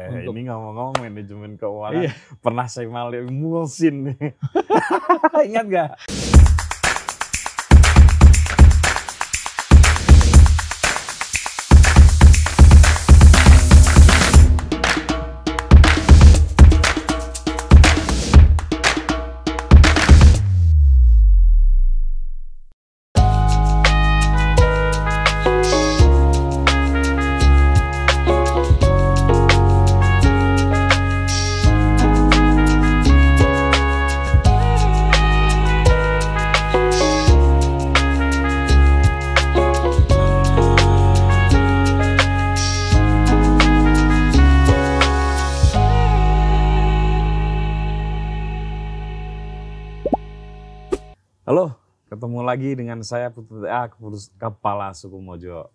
Eh, untuk... Ini ngomong-ngomong manajemen keuangan, iya. pernah saya malik mulsin. Ingat gak? lagi dengan saya Putri Kepala Suku Mojo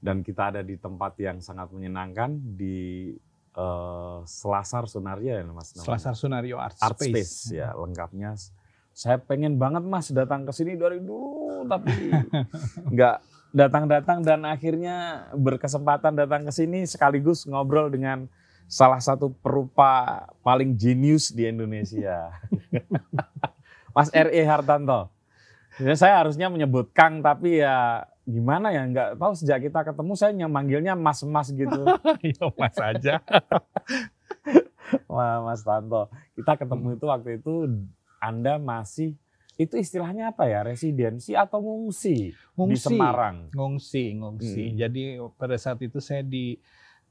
dan kita ada di tempat yang sangat menyenangkan di uh, Selasar Sunario ya mas. Namanya. Selasar Sunario Art, Art Space. Space ya lengkapnya. Saya pengen banget mas datang ke sini dari dulu tapi nggak datang-datang dan akhirnya berkesempatan datang ke sini sekaligus ngobrol dengan salah satu perupa paling jenius di Indonesia. Mas R.E. Hartanto. Ya, saya harusnya menyebut Kang tapi ya gimana ya nggak tahu sejak kita ketemu saya manggilnya Mas Mas gitu. Iya Mas aja. Wah, Mas Tanto, kita ketemu itu waktu itu Anda masih itu istilahnya apa ya residensi atau ngungsi, ngungsi di Semarang ngungsi ngungsi hmm. jadi pada saat itu saya di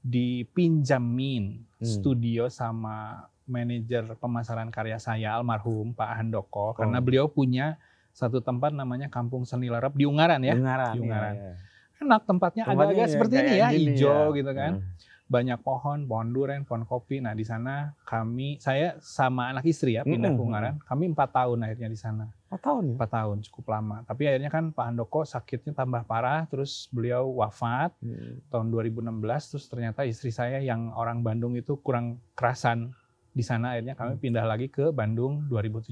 dipinjamin hmm. studio sama manajer pemasaran karya saya almarhum Pak Handoko oh. karena beliau punya satu tempat namanya Kampung Seni Larap di Ungaran ya. Ungaran. Di Ungaran. Iya, iya. Enak tempatnya ada agak iya, seperti ini ya, hijau iya. gitu kan. Hmm. Banyak pohon, pohon durian, pohon kopi. Nah di sana kami, saya sama anak istri ya pindah hmm. ke hmm, Ungaran. Hmm. Kami empat tahun akhirnya di sana. Empat tahun ya? Empat tahun, cukup lama. Tapi akhirnya kan Pak Handoko sakitnya tambah parah, terus beliau wafat hmm. tahun 2016. Terus ternyata istri saya yang orang Bandung itu kurang kerasan di sana akhirnya kami hmm. pindah lagi ke Bandung 2017.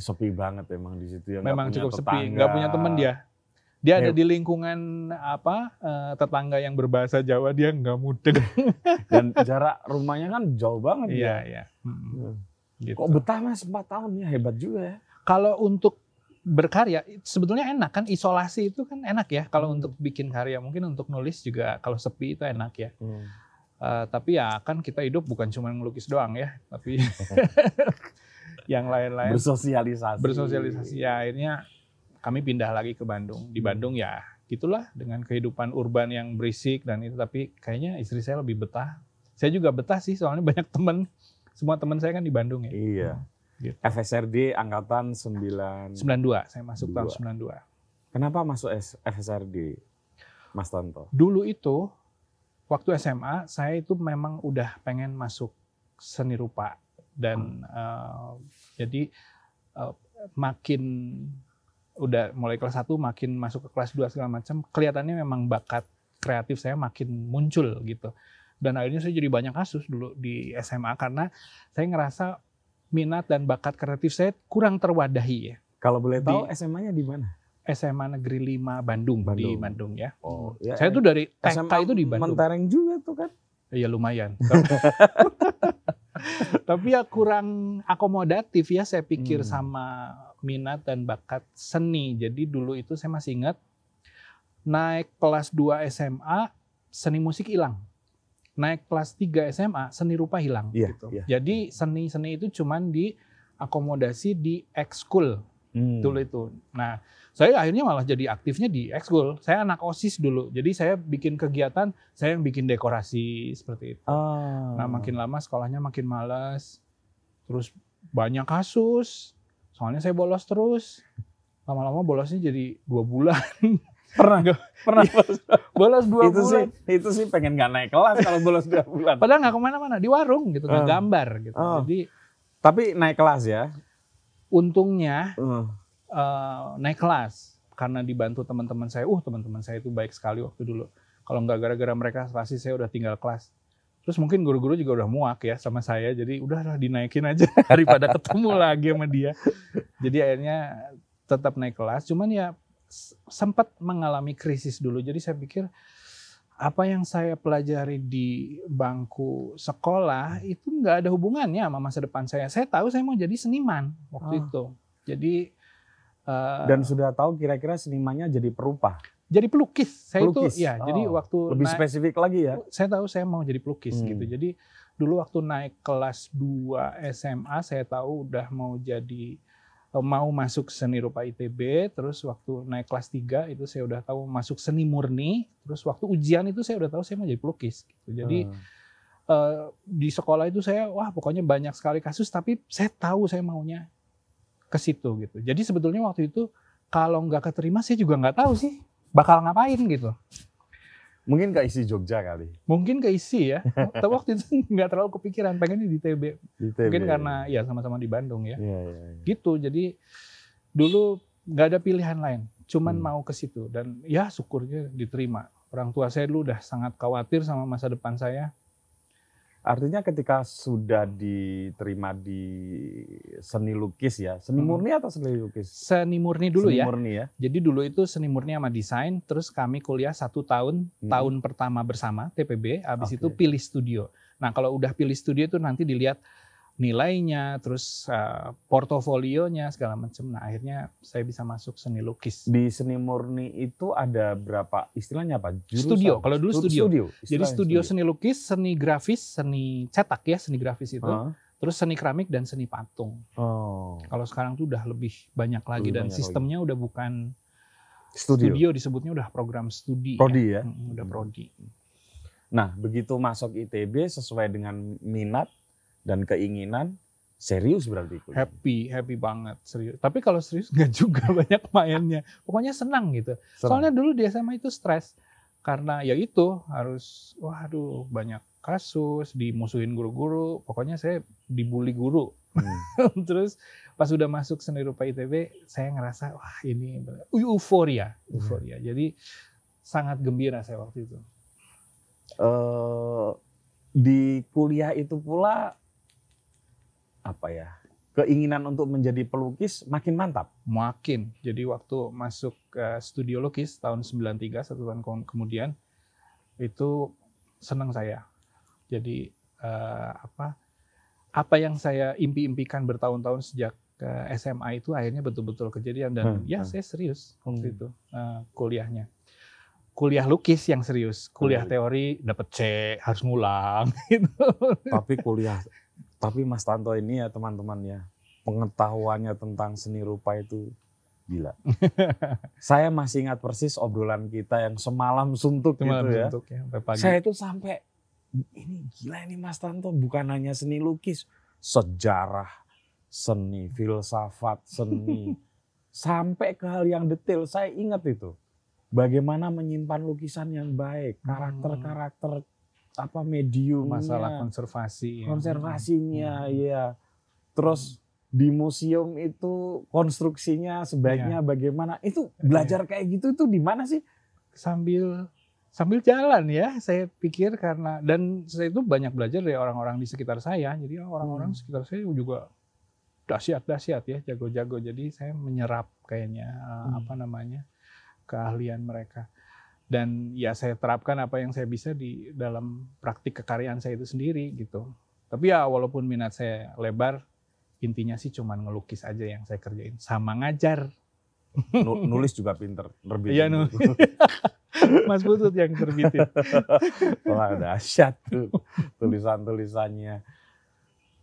Sepi banget emang di situ ya. Memang cukup tetangga. sepi, nggak punya temen dia. Dia ada di lingkungan apa eh, tetangga yang berbahasa Jawa dia nggak mudeng. Dan jarak rumahnya kan jauh banget Iya, iya. Hmm. Iya. Gitu. Kok betah Mas 4 tahun ya hebat juga ya. Kalau untuk berkarya sebetulnya enak kan isolasi itu kan enak ya kalau hmm. untuk bikin karya mungkin untuk nulis juga kalau sepi itu enak ya. Hmm Uh, tapi ya kan kita hidup bukan cuma ngelukis doang ya, tapi yang lain-lain. Bersosialisasi. Bersosialisasi. Ya akhirnya kami pindah lagi ke Bandung. Di hmm. Bandung ya gitulah dengan kehidupan urban yang berisik dan itu. Tapi kayaknya istri saya lebih betah. Saya juga betah sih soalnya banyak teman. Semua teman saya kan di Bandung ya. Iya. Hmm, gitu. FSRD angkatan 9... 92. Saya masuk 2. tahun 92. Kenapa masuk FSRD, Mas Tanto? Dulu itu waktu SMA saya itu memang udah pengen masuk seni rupa dan uh, jadi uh, makin udah mulai kelas 1 makin masuk ke kelas 2 segala macam kelihatannya memang bakat kreatif saya makin muncul gitu. Dan akhirnya saya jadi banyak kasus dulu di SMA karena saya ngerasa minat dan bakat kreatif saya kurang terwadahi ya. Kalau boleh tahu SMA-nya di mana? SMA Negeri 5 Bandung, Bandung. di Bandung ya. Oh, hmm. ya. Saya ya. tuh dari TK e itu di Bandung. Mentereng juga tuh kan. Ya lumayan. Tapi ya kurang akomodatif ya saya pikir hmm. sama minat dan bakat seni. Jadi dulu itu saya masih ingat naik kelas 2 SMA seni musik hilang. Naik kelas 3 SMA seni rupa hilang yeah, gitu. Yeah. Jadi seni-seni itu cuman di akomodasi di ekskul Hmm. Dulu itu. Nah, saya akhirnya malah jadi aktifnya di ekskul. Saya anak OSIS dulu. Jadi saya bikin kegiatan, saya yang bikin dekorasi seperti itu. Oh. Nah, makin lama sekolahnya makin malas. Terus banyak kasus. Soalnya saya bolos terus. Lama-lama bolosnya jadi dua bulan. pernah gak pernah iya. bolos, bolos dua itu bulan sih, itu sih pengen gak naik kelas kalau bolos dua bulan padahal gak kemana-mana di warung gitu nggak oh. gambar gitu oh. jadi tapi naik kelas ya untungnya uh. Uh, naik kelas karena dibantu teman-teman saya. Uh, teman-teman saya itu baik sekali waktu dulu. Kalau nggak gara-gara mereka pasti saya udah tinggal kelas. Terus mungkin guru-guru juga udah muak ya sama saya, jadi udahlah dinaikin aja daripada ketemu lagi sama dia. Jadi akhirnya tetap naik kelas, cuman ya sempat mengalami krisis dulu. Jadi saya pikir apa yang saya pelajari di bangku sekolah hmm. itu nggak ada hubungannya sama masa depan saya. Saya tahu saya mau jadi seniman waktu oh. itu. Jadi uh, dan sudah tahu kira-kira senimannya jadi perupa. Jadi pelukis. Saya pelukis. itu ya. Oh. Jadi waktu lebih naik, spesifik lagi ya. Saya tahu saya mau jadi pelukis hmm. gitu. Jadi dulu waktu naik kelas 2 SMA saya tahu udah mau jadi mau masuk seni rupa ITB, terus waktu naik kelas 3 itu saya udah tahu masuk seni murni, terus waktu ujian itu saya udah tahu saya mau jadi pelukis gitu. Jadi hmm. uh, di sekolah itu saya wah pokoknya banyak sekali kasus tapi saya tahu saya maunya ke situ gitu. Jadi sebetulnya waktu itu kalau nggak keterima saya juga nggak tahu sih bakal ngapain gitu. Mungkin ke isi Jogja kali. Mungkin ke isi ya. Tapi waktu itu nggak terlalu kepikiran pengennya di TB. Di TB. Mungkin karena ya sama-sama di Bandung ya. Iya, iya, iya. Gitu. Jadi dulu nggak ada pilihan lain. Cuman hmm. mau ke situ dan ya syukurnya diterima. Orang tua saya dulu udah sangat khawatir sama masa depan saya. Artinya ketika sudah diterima di seni lukis ya, seni hmm. murni atau seni lukis? Seni murni dulu seni ya. Murni ya. Jadi dulu itu seni murni sama desain, terus kami kuliah satu tahun, hmm. tahun pertama bersama TPB, habis okay. itu pilih studio. Nah kalau udah pilih studio itu nanti dilihat nilainya, terus uh, portofolionya segala macam. Nah akhirnya saya bisa masuk seni lukis. Di seni murni itu ada berapa istilahnya apa? Jurusan? Studio. Kalau dulu studio. studio. Jadi studio, studio seni lukis, seni grafis, seni cetak ya seni grafis itu. Uh -huh. Terus seni keramik dan seni patung. Oh. Kalau sekarang tuh udah lebih banyak lagi lebih dan banyak sistemnya lagi. udah bukan studio. studio disebutnya udah program studi. Prodi ya, ya? Hmm, udah prodi. Nah begitu masuk ITB sesuai dengan minat dan keinginan serius berarti itu Happy, happy banget serius. Tapi kalau serius nggak juga banyak mainnya. Pokoknya senang gitu. Senang. Soalnya dulu di SMA itu stres karena ya itu harus waduh banyak kasus, dimusuhin guru-guru, pokoknya saya dibully guru. Hmm. Terus pas sudah masuk seni rupa ITB, saya ngerasa wah ini euforia, euforia. Hmm. Jadi sangat gembira saya waktu itu. Uh, di kuliah itu pula apa ya keinginan untuk menjadi pelukis makin mantap. Makin. Jadi waktu masuk ke studio lukis tahun 93 satu tahun kemudian itu senang saya. Jadi eh, apa apa yang saya impi-impikan bertahun-tahun sejak eh, SMA itu akhirnya betul-betul kejadian dan hmm. ya hmm. saya serius waktu hmm. itu eh, kuliahnya. Kuliah lukis yang serius, kuliah teori dapat C, harus ngulang gitu. Tapi kuliah tapi Mas Tanto ini ya teman teman ya pengetahuannya tentang seni rupa itu gila. saya masih ingat persis obrolan kita yang semalam suntuk gitu semalam gitu ya. ya pagi. Saya itu sampai ini gila ini Mas Tanto bukan hanya seni lukis, sejarah, seni, filsafat, seni sampai ke hal yang detail. Saya ingat itu. Bagaimana menyimpan lukisan yang baik, hmm. karakter-karakter apa medium iya. masalah konservasi ya. konservasinya hmm. ya terus di museum itu konstruksinya sebaiknya ya. bagaimana itu iya. belajar ya. kayak gitu itu di mana sih sambil sambil jalan ya saya pikir karena dan saya itu banyak belajar dari orang-orang di sekitar saya jadi orang-orang hmm. sekitar saya juga dahsyat dahsyat ya jago-jago jadi saya menyerap kayaknya eh, hmm. apa namanya keahlian mereka dan ya saya terapkan apa yang saya bisa di dalam praktik kekaryaan saya itu sendiri gitu. Tapi ya walaupun minat saya lebar, intinya sih cuman ngelukis aja yang saya kerjain sama ngajar. Nulis juga pinter, terbitin. Iya nulis. Mas Butut yang terbitin. Wah dahsyat tuh tulisan-tulisannya.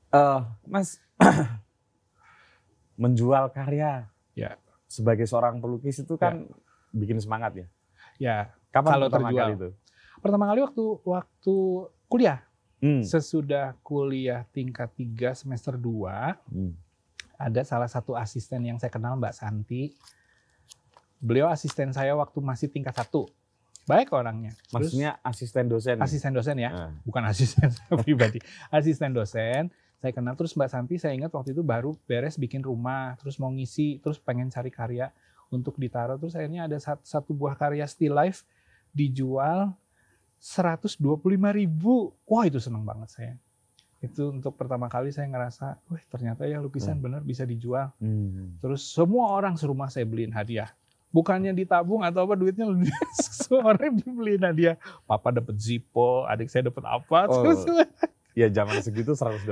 Uh, mas, menjual karya ya. sebagai seorang pelukis itu kan ya. bikin semangat ya? Ya. Kapan kalau pertama terjual. kali itu? Pertama kali waktu waktu kuliah. Hmm. Sesudah kuliah tingkat 3 semester 2, hmm. ada salah satu asisten yang saya kenal Mbak Santi. Beliau asisten saya waktu masih tingkat 1. Baik orangnya. Terus, Maksudnya asisten dosen. Asisten dosen ya, hmm. bukan asisten saya pribadi. asisten dosen saya kenal terus Mbak Santi saya ingat waktu itu baru beres bikin rumah terus mau ngisi terus pengen cari karya untuk ditaruh terus akhirnya ada satu, satu buah karya still life dijual 125 ribu wah itu seneng banget saya itu untuk pertama kali saya ngerasa wah ternyata ya lukisan hmm. benar bisa dijual hmm. terus semua orang serumah saya beliin hadiah bukannya ditabung atau apa duitnya semua orang dibeliin hadiah papa dapat zippo adik saya dapat apa oh. Terus, ya zaman segitu 125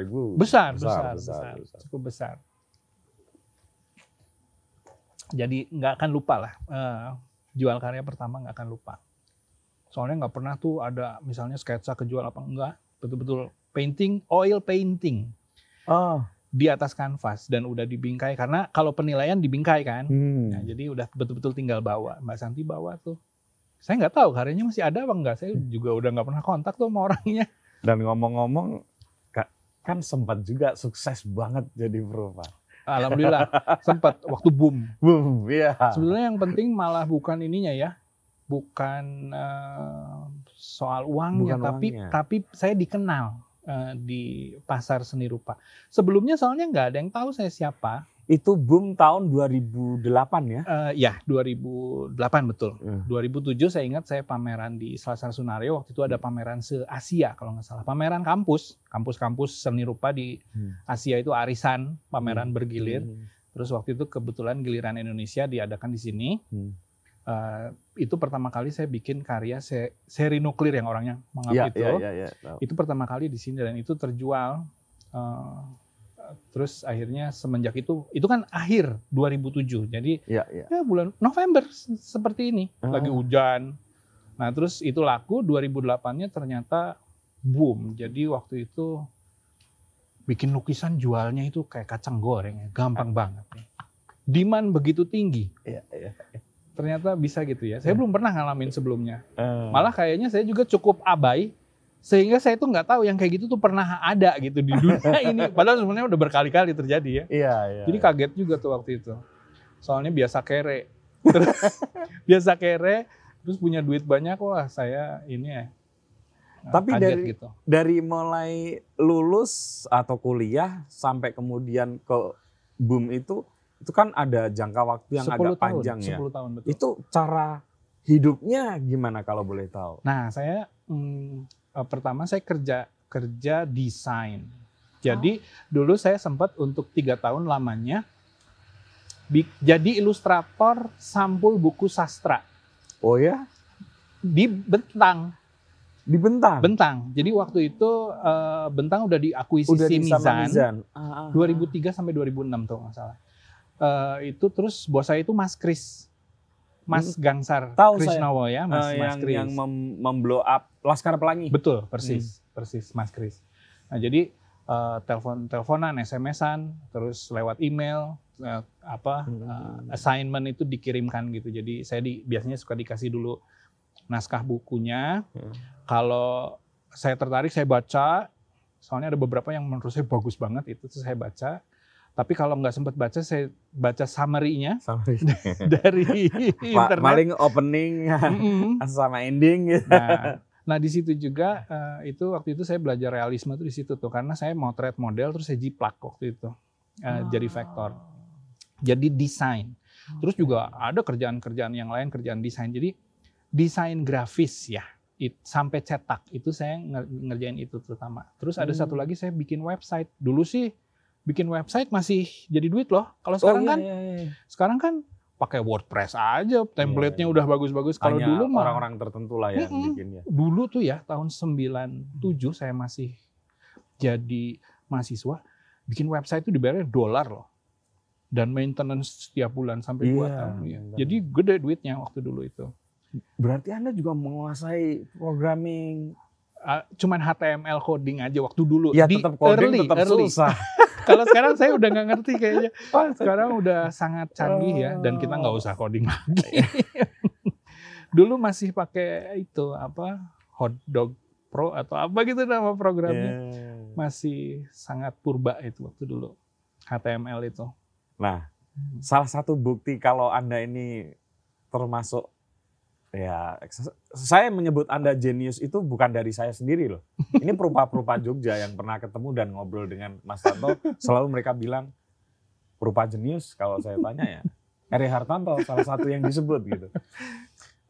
ribu besar besar besar, besar, besar. besar. cukup besar jadi nggak akan lupa lah uh, jual karya pertama nggak akan lupa. Soalnya nggak pernah tuh ada misalnya sketsa kejual apa enggak, betul-betul painting, oil painting. Oh. Di atas kanvas dan udah dibingkai karena kalau penilaian dibingkai kan, hmm. nah, jadi udah betul-betul tinggal bawa. Mbak Santi bawa tuh. Saya nggak tahu karyanya masih ada apa enggak. Saya hmm. juga udah nggak pernah kontak tuh sama orangnya. Dan ngomong-ngomong, kan sempat juga sukses banget jadi perupa. Alhamdulillah sempat waktu boom. Boom, iya. Yeah. Sebenarnya yang penting malah bukan ininya ya, bukan uh, soal uangnya, bukan tapi uangnya. tapi saya dikenal uh, di pasar seni rupa. Sebelumnya soalnya nggak ada yang tahu saya siapa itu boom tahun 2008 ya? Uh, ya, 2008 betul. Iya. Uh. 2007 saya ingat saya pameran di Selasar Sunario, waktu itu ada hmm. pameran se-Asia kalau nggak salah. Pameran kampus, kampus-kampus seni rupa di hmm. Asia itu arisan, pameran hmm. bergilir. Hmm. Terus waktu itu kebetulan giliran Indonesia diadakan di sini. Hmm. Uh, itu pertama kali saya bikin karya se seri nuklir yang orangnya mengapa ya, itu. ya, ya. Itu pertama kali di sini dan itu terjual uh, terus akhirnya semenjak itu itu kan akhir 2007 jadi ya, ya. ya bulan November seperti ini hmm. lagi hujan nah terus itu laku 2008 nya ternyata boom jadi waktu itu bikin lukisan jualnya itu kayak kacang goreng ya, gampang banget ya. demand begitu tinggi ya, ya, ya. ternyata bisa gitu ya saya hmm. belum pernah ngalamin sebelumnya hmm. malah kayaknya saya juga cukup abai sehingga saya tuh nggak tahu yang kayak gitu tuh pernah ada gitu di dunia ini padahal sebenarnya udah berkali-kali terjadi ya iya, iya, jadi iya. kaget juga tuh waktu itu soalnya biasa kere terus biasa kere terus punya duit banyak wah saya ini ya eh, tapi kaget dari gitu. dari mulai lulus atau kuliah sampai kemudian ke boom itu itu kan ada jangka waktu yang agak tahun, panjang ya tahun betul itu cara hidupnya gimana kalau boleh tahu nah saya hmm, Eh, pertama saya kerja kerja desain. Jadi oh. dulu saya sempat untuk tiga tahun lamanya jadi ilustrator sampul buku sastra. Oh ya? Di Bentang. Di Bentang. Bentang. Jadi waktu itu uh, Bentang udah diakuisisi udah di Mizan. Mizan. Ah, ah, 2003 ah. sampai 2006 tuh nggak Uh, itu terus bos saya itu Mas Kris. Mas Gangsar Tahu Krisnowo saya. ya, Mas, uh, yang, Mas Kris. Yang mem memblow up Laskar Pelangi. Betul, mm. persis, hmm. persis Mas Kris. Nah, jadi uh, eh, telepon-teleponan, SMS-an, terus lewat email, uh, apa uh, assignment itu dikirimkan gitu. Jadi saya di, biasanya suka dikasih dulu naskah bukunya. Hmm. Kalau saya tertarik saya baca, soalnya ada beberapa yang menurut saya bagus banget itu terus saya baca tapi kalau nggak sempat baca, saya baca summary-nya dari internet. maling opening mm -mm. sama ending. Gitu. Nah, nah di situ juga uh, itu waktu itu saya belajar realisme tuh di situ tuh karena saya mau trade model terus saya jiplak waktu itu uh, oh. jadi vektor, jadi desain. Terus juga ada kerjaan-kerjaan yang lain kerjaan desain. Jadi desain grafis ya it, sampai cetak itu saya ngerjain itu terutama. Terus ada hmm. satu lagi saya bikin website. Dulu sih bikin website masih jadi duit loh. Kalau oh, sekarang iya, kan, iya, iya, iya. sekarang kan pakai WordPress aja, iya, template-nya iya, iya. udah bagus-bagus. Kalau dulu mah orang-orang tertentu lah yang mm bikinnya. Dulu tuh ya tahun 97 hmm. saya masih jadi mahasiswa, bikin website itu dibayar dolar loh. Dan maintenance setiap bulan sampai dua iya, tahun. Ya. Jadi gede duitnya waktu dulu itu. Berarti Anda juga menguasai programming Uh, cuman HTML coding aja waktu dulu. Ya di tetap coding early, tetap early. susah. Kalau sekarang saya udah nggak ngerti kayaknya. Sekarang udah sangat canggih ya dan kita nggak usah coding lagi. Iya. Dulu masih pakai itu apa hotdog pro atau apa gitu nama programnya. Masih sangat purba itu waktu dulu. HTML itu. Nah, hmm. salah satu bukti kalau Anda ini termasuk Ya, saya menyebut Anda jenius itu bukan dari saya sendiri loh. Ini perupa-perupa Jogja yang pernah ketemu dan ngobrol dengan Mas Tanto, selalu mereka bilang perupa jenius kalau saya tanya ya. Eri Hartanto salah satu yang disebut gitu.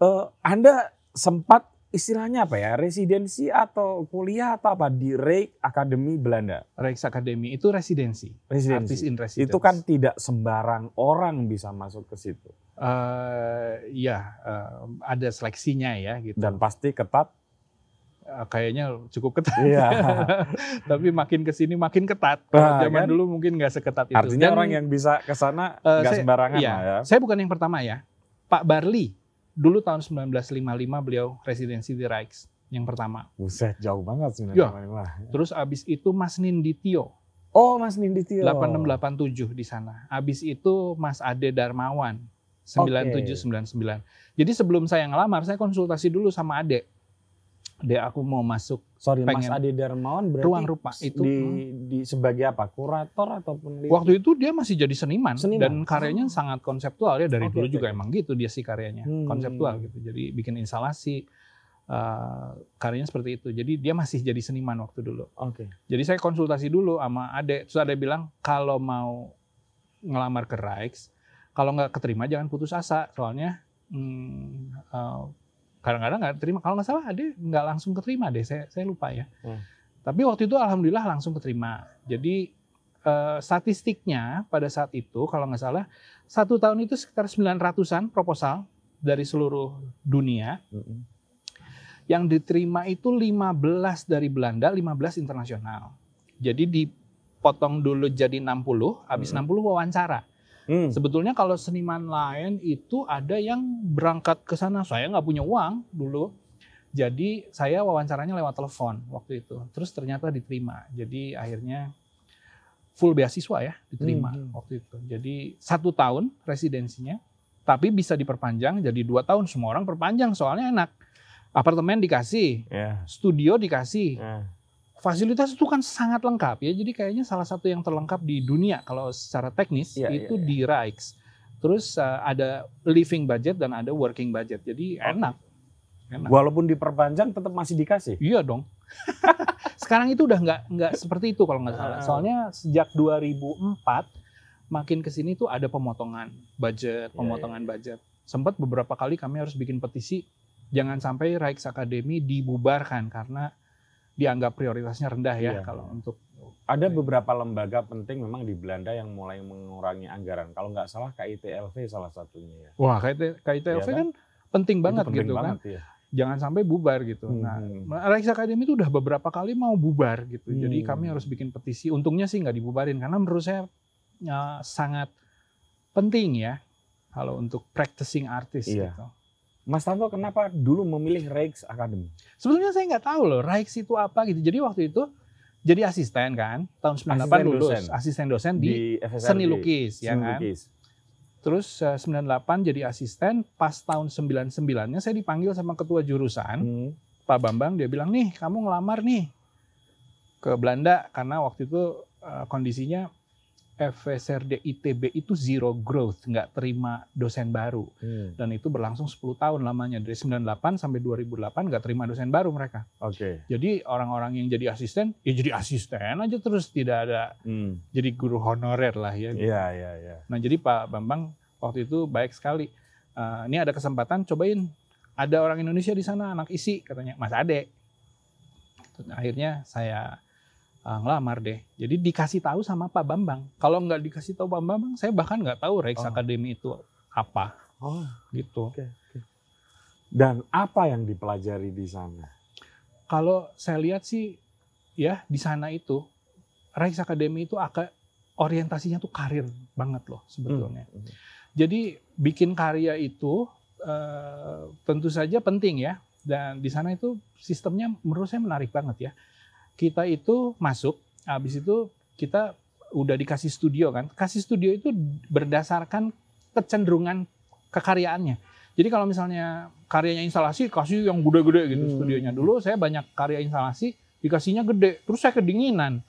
Uh, anda sempat istilahnya apa ya residensi atau kuliah atau apa di Rijk Academy Belanda. Rijk Academy itu residensi. Residensi. Artis in residence. Itu kan tidak sembarang orang bisa masuk ke situ. Uh, ya uh, ada seleksinya ya gitu. Dan pasti ketat. Eh, kayaknya cukup ketat. Iya. Tapi makin kesini makin ketat. nah, zaman kan? dulu mungkin nggak seketat itu. Artinya Dan, orang yang bisa kesana nggak uh, sembarangan iya, lah ya. Saya bukan yang pertama ya. Pak Barli dulu tahun 1955 beliau residensi di Rijks yang pertama. Buset, jauh banget 1955. Iya. Ya. Terus abis itu Mas Ninditio. Oh, Mas Ninditio. 8687 di sana. Abis itu Mas Ade Darmawan. 9799. Okay. Jadi sebelum saya ngelamar, saya konsultasi dulu sama Ade dia aku mau masuk sorry pengen, Mas Adi Darmawan berarti ruang rupa itu di, di sebagai apa kurator ataupun waktu itu dia masih jadi seniman, seniman. dan karyanya ah. sangat konseptual ya dari okay, dulu okay. juga emang gitu dia sih karyanya hmm. konseptual gitu jadi bikin instalasi Uh, karyanya seperti itu. Jadi dia masih jadi seniman waktu dulu. Oke. Okay. Jadi saya konsultasi dulu sama Ade. Terus Ade bilang kalau mau ngelamar ke Rijks, kalau nggak keterima jangan putus asa. Soalnya hmm, uh, kadang-kadang nggak terima kalau nggak salah ada nggak langsung keterima deh saya saya lupa ya hmm. tapi waktu itu alhamdulillah langsung keterima jadi uh, statistiknya pada saat itu kalau nggak salah satu tahun itu sekitar 900-an proposal dari seluruh dunia hmm. yang diterima itu 15 dari Belanda 15 internasional jadi dipotong dulu jadi 60 habis hmm. 60 wawancara Hmm. Sebetulnya kalau seniman lain itu ada yang berangkat ke sana. Saya nggak punya uang dulu. Jadi saya wawancaranya lewat telepon waktu itu. Terus ternyata diterima. Jadi akhirnya full beasiswa ya diterima hmm. hmm. waktu itu. Jadi satu tahun residensinya, tapi bisa diperpanjang jadi dua tahun. Semua orang perpanjang soalnya enak. Apartemen dikasih, yeah. studio dikasih, yeah. Fasilitas itu kan sangat lengkap ya, jadi kayaknya salah satu yang terlengkap di dunia kalau secara teknis yeah, iya, itu yeah, yeah. di RAIX. Terus uh, ada living budget dan ada working budget, jadi enak. enak. Walaupun diperpanjang tetap masih dikasih? Iya dong. Sekarang itu udah nggak nggak seperti itu kalau nggak salah. Ah. Soalnya sejak 2004 makin ke sini tuh ada pemotongan budget, iya, pemotongan yeah, yeah. budget. Sempat beberapa kali kami harus bikin petisi jangan sampai Raix Academy dibubarkan karena dianggap prioritasnya rendah ya iya. kalau untuk ada beberapa lembaga penting memang di Belanda yang mulai mengurangi anggaran. Kalau nggak salah KITLV salah satunya ya. Wah, KIT, KITLV ya kan? kan penting banget penting gitu kan. banget, kan. Ya. Jangan sampai bubar gitu. Nah, hmm. Nah, Rais Academy itu udah beberapa kali mau bubar gitu. Hmm. Jadi kami harus bikin petisi. Untungnya sih nggak dibubarin karena menurut saya ya, sangat penting ya kalau untuk practicing artist iya. gitu. Mas Tanto kenapa dulu memilih Rex Academy? Sebetulnya saya nggak tahu loh Rex itu apa gitu. Jadi waktu itu jadi asisten kan tahun 98 asisten lulus dosen. asisten dosen di, di FSRG. seni lukis ya kan. Lukis. Terus 98 eh, jadi asisten, pas tahun 99-nya saya dipanggil sama ketua jurusan, hmm. Pak Bambang, dia bilang, nih kamu ngelamar nih ke Belanda, karena waktu itu eh, kondisinya FSRD ITB itu zero growth, nggak terima dosen baru. Hmm. Dan itu berlangsung 10 tahun lamanya, dari 98 sampai 2008 nggak terima dosen baru mereka. Oke. Okay. Jadi orang-orang yang jadi asisten, ya jadi asisten aja terus tidak ada, hmm. jadi guru honorer lah ya. Iya, iya, iya. Nah jadi Pak Bambang waktu itu baik sekali. Uh, ini ada kesempatan, cobain. Ada orang Indonesia di sana, anak isi katanya, Mas Ade. Akhirnya saya uh, ngelamar deh. Jadi dikasih tahu sama Pak Bambang. Kalau nggak dikasih tahu Pak Bambang, saya bahkan nggak tahu Rex oh. Academy itu apa. Oh, gitu. Okay, Dan apa yang dipelajari di sana? Kalau saya lihat sih, ya di sana itu Rex Academy itu akan orientasinya tuh karir banget loh sebetulnya. Hmm. hmm. Jadi bikin karya itu uh, tentu saja penting ya. Dan di sana itu sistemnya menurut saya menarik banget ya kita itu masuk, habis itu kita udah dikasih studio kan. Kasih studio itu berdasarkan kecenderungan kekaryaannya. Jadi kalau misalnya karyanya instalasi kasih yang gede-gede gitu hmm. studionya. Dulu saya banyak karya instalasi dikasihnya gede, terus saya kedinginan.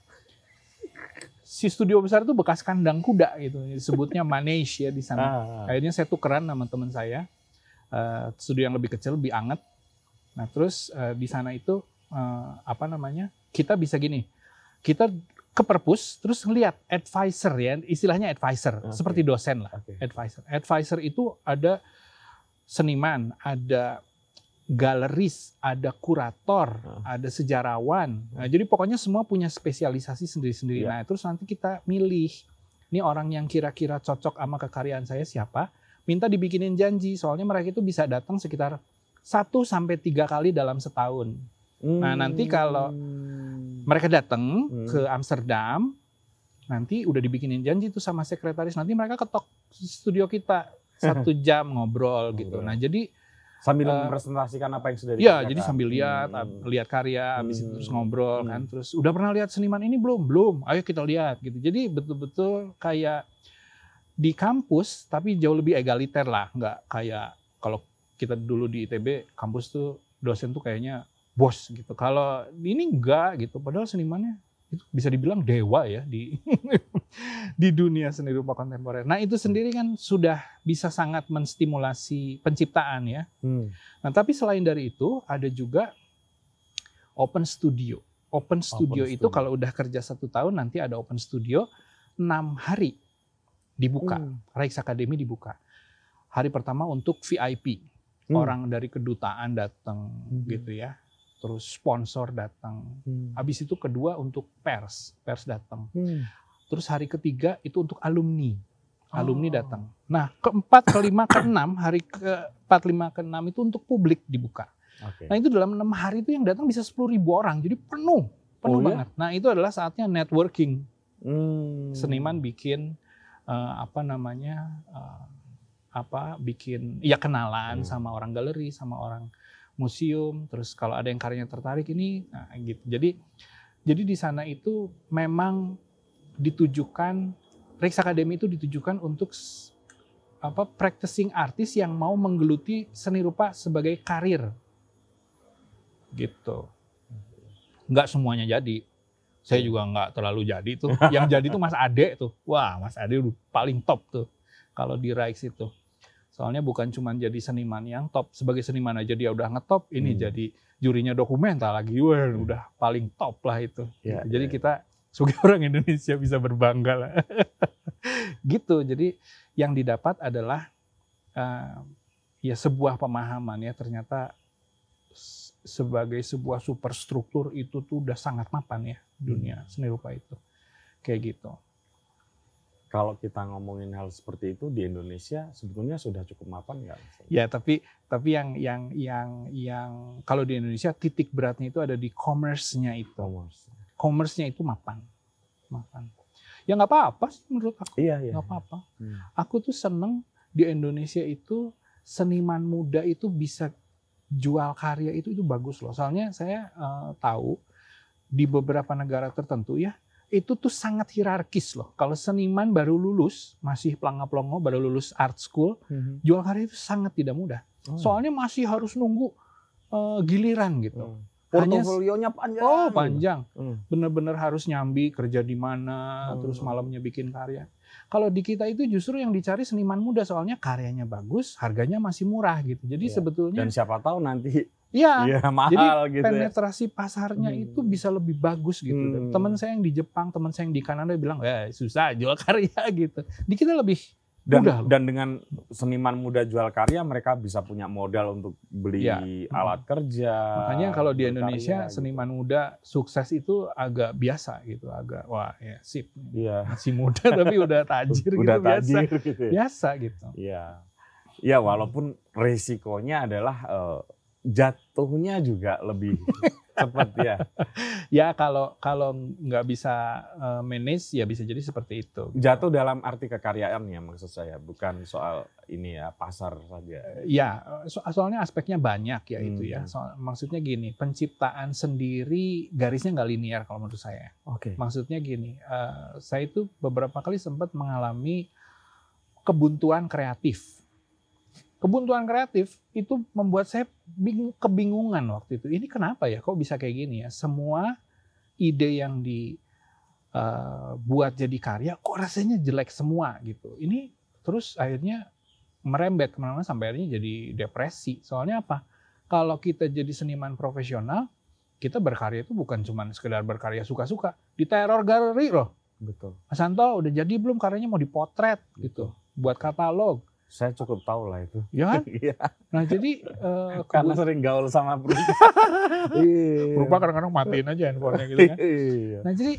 Si studio besar itu bekas kandang kuda gitu, disebutnya manege ya di sana. Ah. Akhirnya saya tukeran sama teman saya, uh, studio yang lebih kecil, lebih anget. Nah terus uh, di sana itu uh, apa namanya kita bisa gini, kita ke perpus terus ngeliat advisor ya istilahnya advisor okay. seperti dosen lah okay. advisor advisor itu ada seniman ada galeris ada kurator hmm. ada sejarawan nah, jadi pokoknya semua punya spesialisasi sendiri-sendiri yeah. nah terus nanti kita milih ini orang yang kira-kira cocok sama kekaryaan saya siapa minta dibikinin janji soalnya mereka itu bisa datang sekitar 1 sampai tiga kali dalam setahun Hmm. Nah nanti kalau hmm. mereka datang hmm. ke Amsterdam, nanti udah dibikinin janji tuh sama sekretaris. Nanti mereka ketok studio kita satu jam ngobrol gitu. Nah jadi sambil uh, mempresentasikan apa yang sudah iya, dikerjakan. ya jadi sambil lihat hmm. lihat karya habis itu terus hmm. ngobrol kan. hmm. kan terus udah pernah lihat seniman ini belum? Belum. Ayo kita lihat gitu. Jadi betul-betul kayak di kampus tapi jauh lebih egaliter lah, nggak kayak kalau kita dulu di ITB kampus tuh dosen tuh kayaknya bos gitu. Kalau ini enggak gitu, padahal senimannya itu bisa dibilang dewa ya di di dunia seni rupa kontemporer. Nah itu sendiri kan sudah bisa sangat menstimulasi penciptaan ya. Hmm. Nah tapi selain dari itu ada juga open studio. Open studio open itu studio. kalau udah kerja satu tahun nanti ada open studio enam hari dibuka. Hmm. Rex Academy dibuka. Hari pertama untuk VIP. Hmm. Orang dari kedutaan datang hmm. gitu ya terus sponsor datang. Hmm. Habis itu kedua untuk pers, pers datang. Hmm. Terus hari ketiga itu untuk alumni. Alumni oh. datang. Nah, keempat, kelima, keenam, hari keempat, lima, keenam itu untuk publik dibuka. Okay. Nah, itu dalam enam hari itu yang datang bisa sepuluh ribu orang. Jadi penuh, penuh oh, iya? banget. Ya? Nah, itu adalah saatnya networking. Hmm. Seniman bikin uh, apa namanya? Uh, apa bikin ya kenalan hmm. sama orang galeri sama orang museum, terus kalau ada yang karyanya tertarik ini nah gitu. Jadi jadi di sana itu memang ditujukan Rex Academy itu ditujukan untuk apa practicing artis yang mau menggeluti seni rupa sebagai karir. Gitu. Nggak semuanya jadi. Saya iya. juga nggak terlalu jadi tuh. Yang jadi tuh Mas Ade tuh. Wah, Mas Ade paling top tuh kalau di Rex itu. Soalnya bukan cuma jadi seniman yang top, sebagai seniman aja dia udah ngetop, ini hmm. jadi jurinya dokumental lagi, wah hmm. udah paling top lah itu. Ya, gitu. Jadi ya. kita sebagai orang Indonesia bisa berbangga lah. gitu. Jadi yang didapat adalah uh, ya sebuah pemahaman ya ternyata sebagai sebuah superstruktur itu tuh udah sangat mapan ya dunia hmm. seni rupa itu. Kayak gitu kalau kita ngomongin hal seperti itu di Indonesia sebetulnya sudah cukup mapan nggak? Ya tapi tapi yang yang yang yang kalau di Indonesia titik beratnya itu ada di commerce-nya itu. Commerce. Commerce-nya itu mapan, mapan. Ya nggak apa-apa sih menurut aku. Iya iya. Nggak apa-apa. Hmm. Aku tuh seneng di Indonesia itu seniman muda itu bisa jual karya itu itu bagus loh. Soalnya saya uh, tahu di beberapa negara tertentu ya itu tuh sangat hierarkis loh. Kalau seniman baru lulus, masih pelangga pelongo baru lulus art school, mm-hmm. jual karya itu sangat tidak mudah. Oh. Soalnya masih harus nunggu uh, giliran gitu. Mm. Portofolionya panjang. Oh gitu. panjang, mm. bener-bener harus nyambi kerja di mana, mm. terus malamnya bikin karya. Kalau di kita itu justru yang dicari seniman muda, soalnya karyanya bagus, harganya masih murah gitu. Jadi yeah. sebetulnya dan siapa tahu nanti Iya, iya gitu ya, mahal jadi gitu penetrasi ya. pasarnya hmm. itu bisa lebih bagus gitu. Hmm. Teman saya yang di Jepang, teman saya yang di Kanada bilang, ya susah jual karya gitu. Di kita lebih dan, mudah. Dan dengan seniman muda jual karya, mereka bisa punya modal untuk beli ya. alat hmm. kerja. Makanya kalau di Indonesia karya, gitu. seniman gitu. muda sukses itu agak biasa gitu, agak wah ya sip. Iya. Masih muda tapi udah tajir udah gitu tajir, biasa. Gitu ya. Biasa gitu. Iya. Ya walaupun resikonya adalah uh, jatuhnya juga lebih cepat ya. ya kalau kalau nggak bisa uh, manage ya bisa jadi seperti itu. Jatuh dalam arti kekaryaan ya maksud saya, bukan soal ini ya pasar saja. Ya, so soalnya aspeknya banyak ya hmm. itu ya. Hmm. So maksudnya gini, penciptaan sendiri garisnya nggak linear kalau menurut saya. Oke. Okay. Maksudnya gini, uh, saya itu beberapa kali sempat mengalami kebuntuan kreatif kebuntuan kreatif itu membuat saya kebingungan waktu itu. Ini kenapa ya? Kok bisa kayak gini ya? Semua ide yang dibuat eh, uh, jadi karya, kok rasanya jelek semua gitu. Ini terus akhirnya merembet kemana-mana sampai akhirnya jadi depresi. Soalnya apa? Kalau kita jadi seniman profesional, kita berkarya itu bukan cuma sekedar berkarya suka-suka. Di teror galeri loh. Betul. Mas Anto udah jadi belum karyanya mau dipotret gitu, buat katalog saya cukup tahu lah itu. Ya kan? Iya. nah jadi uh, karena sering gaul sama berupa iya. berupa kadang-kadang matiin aja handphonenya gitu kan. Iya. nah jadi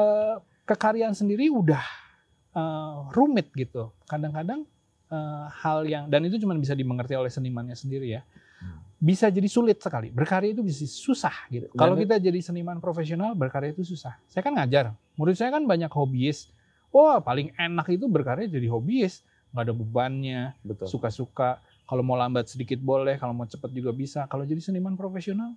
uh, eh, kekaryaan sendiri udah uh, rumit gitu. Kadang-kadang uh, hal yang dan itu cuma bisa dimengerti oleh senimannya sendiri ya. Hmm. Bisa jadi sulit sekali. Berkarya itu bisa susah gitu. Kalau kita jadi seniman profesional berkarya itu susah. Saya kan ngajar. Murid saya kan banyak hobiis. Wah, paling enak itu berkarya jadi hobiis nggak ada bebannya, suka-suka. Kalau mau lambat sedikit boleh, kalau mau cepat juga bisa. Kalau jadi seniman profesional,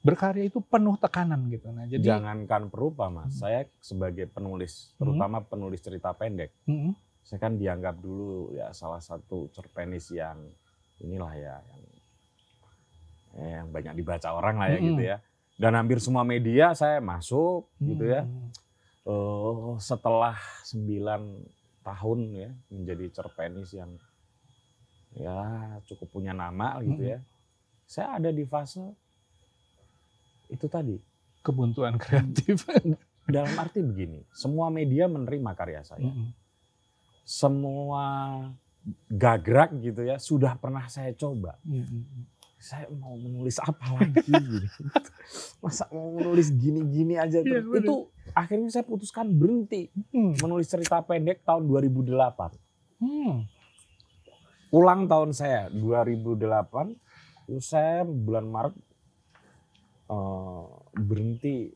berkarya itu penuh tekanan gitu. Nah, jadi jangankan perupa, Mas. Hmm. Saya sebagai penulis, hmm. terutama hmm. penulis cerita pendek. Hmm. Saya kan dianggap dulu ya salah satu cerpenis yang inilah ya yang eh, yang banyak dibaca orang lah ya gitu hmm. gitu ya. Dan hampir semua media saya masuk hmm. gitu ya. Oh, setelah sembilan tahun ya menjadi cerpenis yang ya cukup punya nama gitu hmm. ya. Saya ada di fase itu tadi kebuntuan mm. kreatif. Dalam arti begini, semua media menerima karya saya. Hmm. Semua gagrak gitu ya sudah pernah saya coba. Hmm saya mau menulis apa lagi gitu. masa mau menulis gini-gini aja ya, itu akhirnya saya putuskan berhenti hmm. menulis cerita pendek tahun 2008 hmm. ulang tahun saya 2008 usai saya bulan Maret uh, berhenti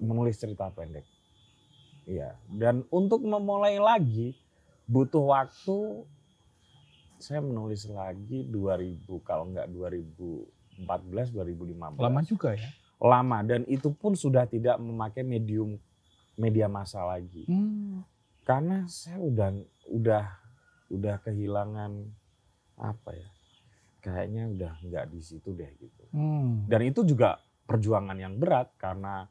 menulis cerita pendek Iya, dan untuk memulai lagi butuh waktu saya menulis lagi 2000 kalau nggak 2014 2015 lama juga ya lama dan itu pun sudah tidak memakai medium media massa lagi hmm. karena saya udah udah udah kehilangan apa ya kayaknya udah nggak di situ deh gitu hmm. dan itu juga perjuangan yang berat karena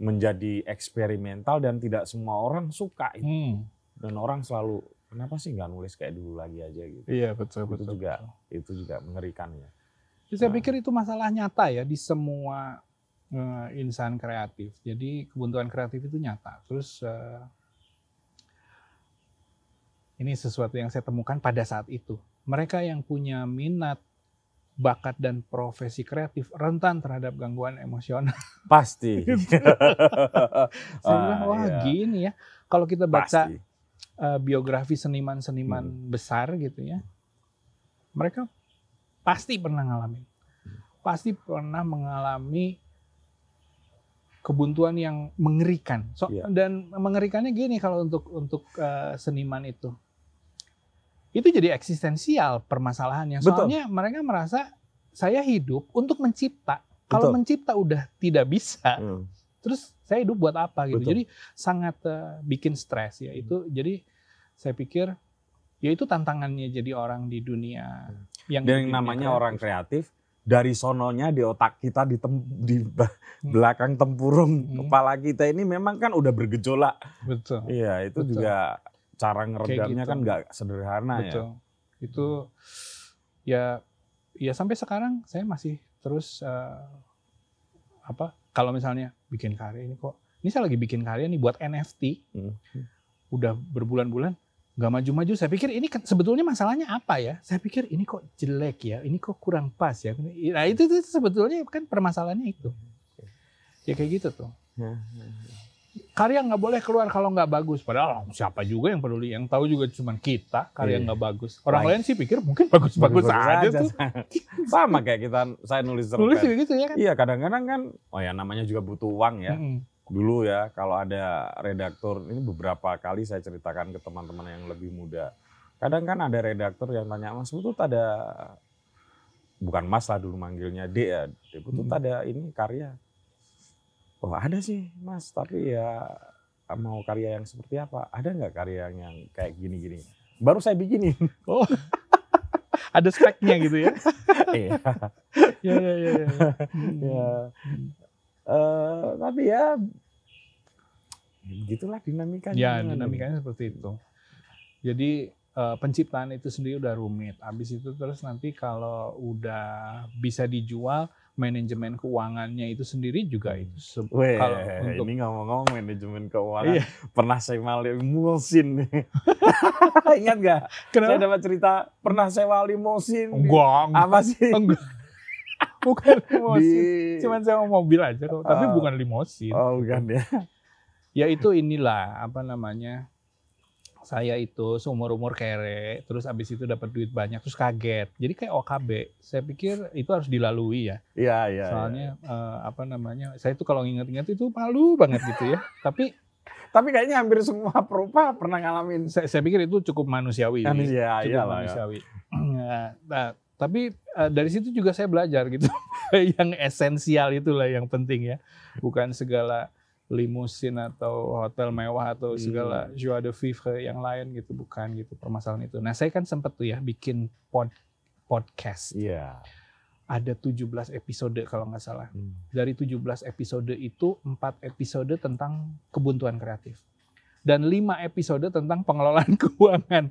menjadi eksperimental dan tidak semua orang suka itu hmm. dan orang selalu kenapa sih nggak nulis kayak dulu lagi aja gitu. Iya betul itu betul. juga betul. itu juga mengerikan ya. ya saya nah. pikir itu masalah nyata ya di semua uh, insan kreatif. Jadi kebutuhan kreatif itu nyata. Terus uh, ini sesuatu yang saya temukan pada saat itu. Mereka yang punya minat bakat dan profesi kreatif rentan terhadap gangguan emosional. Pasti. gitu. Saya bilang, ah, wah iya. gini ya. Kalau kita baca Pasti uh, biografi seniman-seniman hmm. besar gitu ya, mereka pasti pernah ngalamin, pasti pernah mengalami kebuntuan yang mengerikan. So, yeah. Dan mengerikannya gini kalau untuk untuk uh, seniman itu, itu jadi eksistensial permasalahannya. Soalnya Betul. mereka merasa saya hidup untuk mencipta. Kalau mencipta udah tidak bisa. Hmm terus saya hidup buat apa gitu. Betul. Jadi sangat uh, bikin stres ya itu. Hmm. Jadi saya pikir ya itu tantangannya jadi orang di dunia hmm. yang dan yang namanya kreatif. orang kreatif dari sononya di otak kita di, tem, di hmm. belakang tempurung hmm. kepala kita ini memang kan udah bergejolak. Betul. Iya, itu Betul. juga cara ngeredamnya gitu. kan nggak sederhana ya. Betul. ya. Itu hmm. ya ya sampai sekarang saya masih terus uh, apa kalau misalnya bikin karya ini kok ini saya lagi bikin karya nih buat NFT hmm. udah berbulan-bulan nggak maju-maju saya pikir ini sebetulnya masalahnya apa ya saya pikir ini kok jelek ya ini kok kurang pas ya nah itu, itu sebetulnya kan permasalahannya itu hmm. ya kayak gitu tuh karya nggak boleh keluar kalau nggak bagus. Padahal siapa juga yang peduli? Yang tahu juga cuma kita karya iya. nggak yeah. bagus. Orang Baik. lain sih pikir mungkin bagus-bagus aja, aja tuh. Sama kayak kita saya nulis cerpen. Nulis juga gitu ya kan? Iya kadang-kadang kan, oh ya namanya juga butuh uang ya. -hmm. Dulu ya kalau ada redaktur ini beberapa kali saya ceritakan ke teman-teman yang lebih muda. Kadang kan ada redaktur yang tanya Mas butuh ada bukan Mas lah dulu manggilnya D ya. butuh -hmm. ada ini karya oh ada sih mas tapi ya mau karya yang seperti apa ada nggak karya yang kayak gini-gini baru saya bikinin oh ada speknya gitu ya iya ya ya ya, ya. ya. Uh, tapi ya begitulah dinamikanya ya dinamikanya seperti itu jadi uh, penciptaan itu sendiri udah rumit. Abis itu terus nanti kalau udah bisa dijual manajemen keuangannya itu sendiri juga itu Weh, kalau untuk ini ngomong-ngomong manajemen keuangan iya. pernah saya wali mulsin ingat nggak saya dapat cerita pernah saya wali mulsin enggak, apa sih enggak. bukan limosin Di... cuman saya mau mobil aja kok tapi uh, bukan limosin oh bukan ya ya itu inilah apa namanya saya itu seumur-umur kere, terus abis itu dapat duit banyak, terus kaget. Jadi kayak OKB, saya pikir itu harus dilalui ya. Iya, iya. Soalnya ya. Uh, apa namanya, saya itu kalau ingat-ingat itu malu banget gitu ya. Tapi tapi kayaknya hampir semua perupa pernah ngalamin. Saya, saya pikir itu cukup manusiawi. Manusia, iya, cukup iyalah, ya. manusiawi. Ya. Nah, tapi uh, dari situ juga saya belajar gitu yang esensial itulah yang penting ya bukan segala limusin atau hotel mewah atau hmm. segala hmm. joie de vivre yang lain gitu bukan gitu permasalahan itu. Nah saya kan sempat tuh ya bikin pod podcast. Iya. Yeah. Ada 17 episode kalau nggak salah. Hmm. Dari 17 episode itu empat episode tentang kebuntuan kreatif. Dan lima episode tentang pengelolaan keuangan.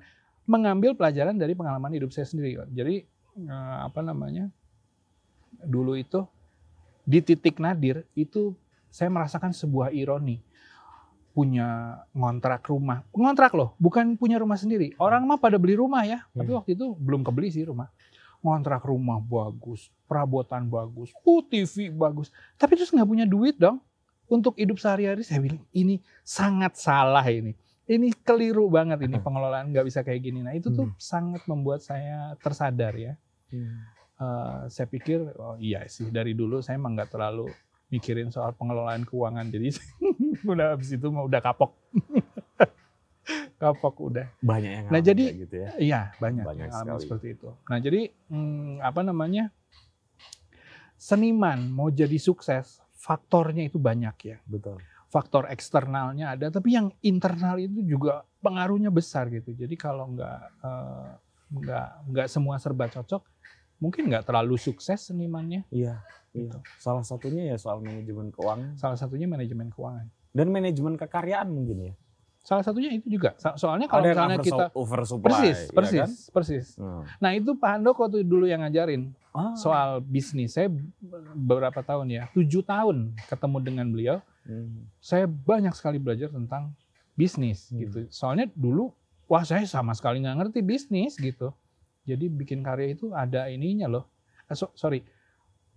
Mengambil pelajaran dari pengalaman hidup saya sendiri. Jadi eh, apa namanya dulu itu di titik nadir itu saya merasakan sebuah ironi punya ngontrak rumah. Ngontrak loh, bukan punya rumah sendiri. Orang mah pada beli rumah ya, hmm. tapi waktu itu belum kebeli sih rumah. Ngontrak rumah bagus, perabotan bagus, uh, TV bagus. Tapi terus nggak punya duit dong untuk hidup sehari-hari. Saya bilang ini sangat salah ini. Ini keliru banget ini hmm. pengelolaan nggak bisa kayak gini. Nah itu tuh hmm. sangat membuat saya tersadar ya. Hmm. Uh, saya pikir oh iya sih dari dulu saya emang nggak terlalu mikirin soal pengelolaan keuangan. Jadi udah habis itu mah udah kapok. kapok udah. Banyak yang Nah, jadi gitu ya. Iya, banyak, banyak yang seperti itu. Nah, jadi hmm, apa namanya? Seniman mau jadi sukses, faktornya itu banyak ya. Betul. Faktor eksternalnya ada, tapi yang internal itu juga pengaruhnya besar gitu. Jadi kalau nggak eh, nggak nggak semua serba cocok, mungkin nggak terlalu sukses senimannya. Iya, iya. gitu. iya. Salah satunya ya soal manajemen keuangan. Salah satunya manajemen keuangan. Dan manajemen kekaryaan mungkin ya. Salah satunya itu juga. Soalnya kalau Ada misalnya kita oversupply, persis, iya persis, ya kan? persis. Hmm. Nah itu Pak Handoko tuh dulu yang ngajarin ah. soal bisnis. Saya beberapa tahun ya, tujuh tahun ketemu dengan beliau. Hmm. Saya banyak sekali belajar tentang bisnis hmm. gitu. Soalnya dulu, wah saya sama sekali nggak ngerti bisnis gitu. Jadi bikin karya itu ada ininya loh. Eh, so, sorry,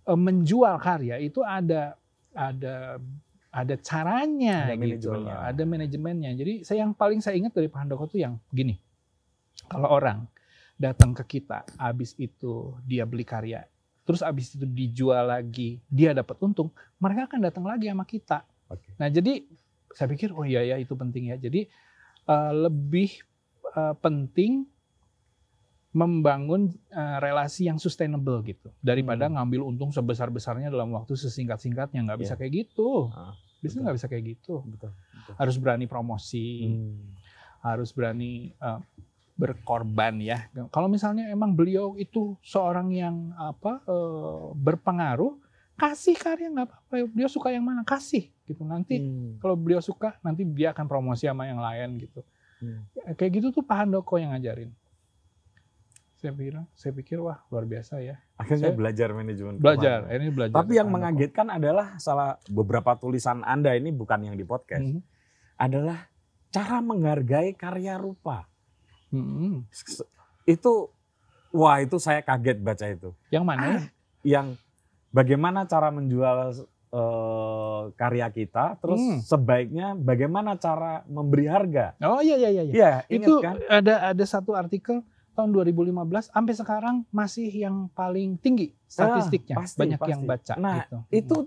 eh, menjual karya itu ada ada ada caranya ada gitu manajemennya. ada manajemennya. Jadi saya yang paling saya ingat dari Pak Handoko itu yang gini. Kalau orang datang ke kita, habis itu dia beli karya, terus habis itu dijual lagi, dia dapat untung, mereka akan datang lagi sama kita. Okay. Nah, jadi saya pikir oh iya ya itu penting ya. Jadi uh, lebih uh, penting membangun uh, relasi yang sustainable gitu daripada hmm. ngambil untung sebesar besarnya dalam waktu sesingkat singkatnya nggak bisa yeah. kayak gitu ah, bisa nggak bisa kayak gitu harus berani promosi hmm. harus berani uh, berkorban ya kalau misalnya emang beliau itu seorang yang apa uh, berpengaruh kasih karya nggak apa-apa beliau suka yang mana kasih gitu nanti hmm. kalau beliau suka nanti dia akan promosi sama yang lain gitu hmm. kayak gitu tuh Pak Handoko yang ngajarin saya pikir, saya pikir wah luar biasa ya. Akhirnya saya, belajar manajemen. Belajar, ini belajar. Tapi yang mengagetkan kok. adalah salah beberapa tulisan Anda ini bukan yang di podcast. Mm -hmm. Adalah cara menghargai karya rupa. Mm -hmm. Itu wah itu saya kaget baca itu. Yang mana? Ah, yang bagaimana cara menjual uh, karya kita, terus hmm. sebaiknya bagaimana cara memberi harga. Oh iya iya iya. Iya, iya itu kan? ada ada satu artikel tahun 2015 sampai sekarang masih yang paling tinggi statistiknya. Ah, pasti, Banyak pasti. yang baca. Nah, gitu. itu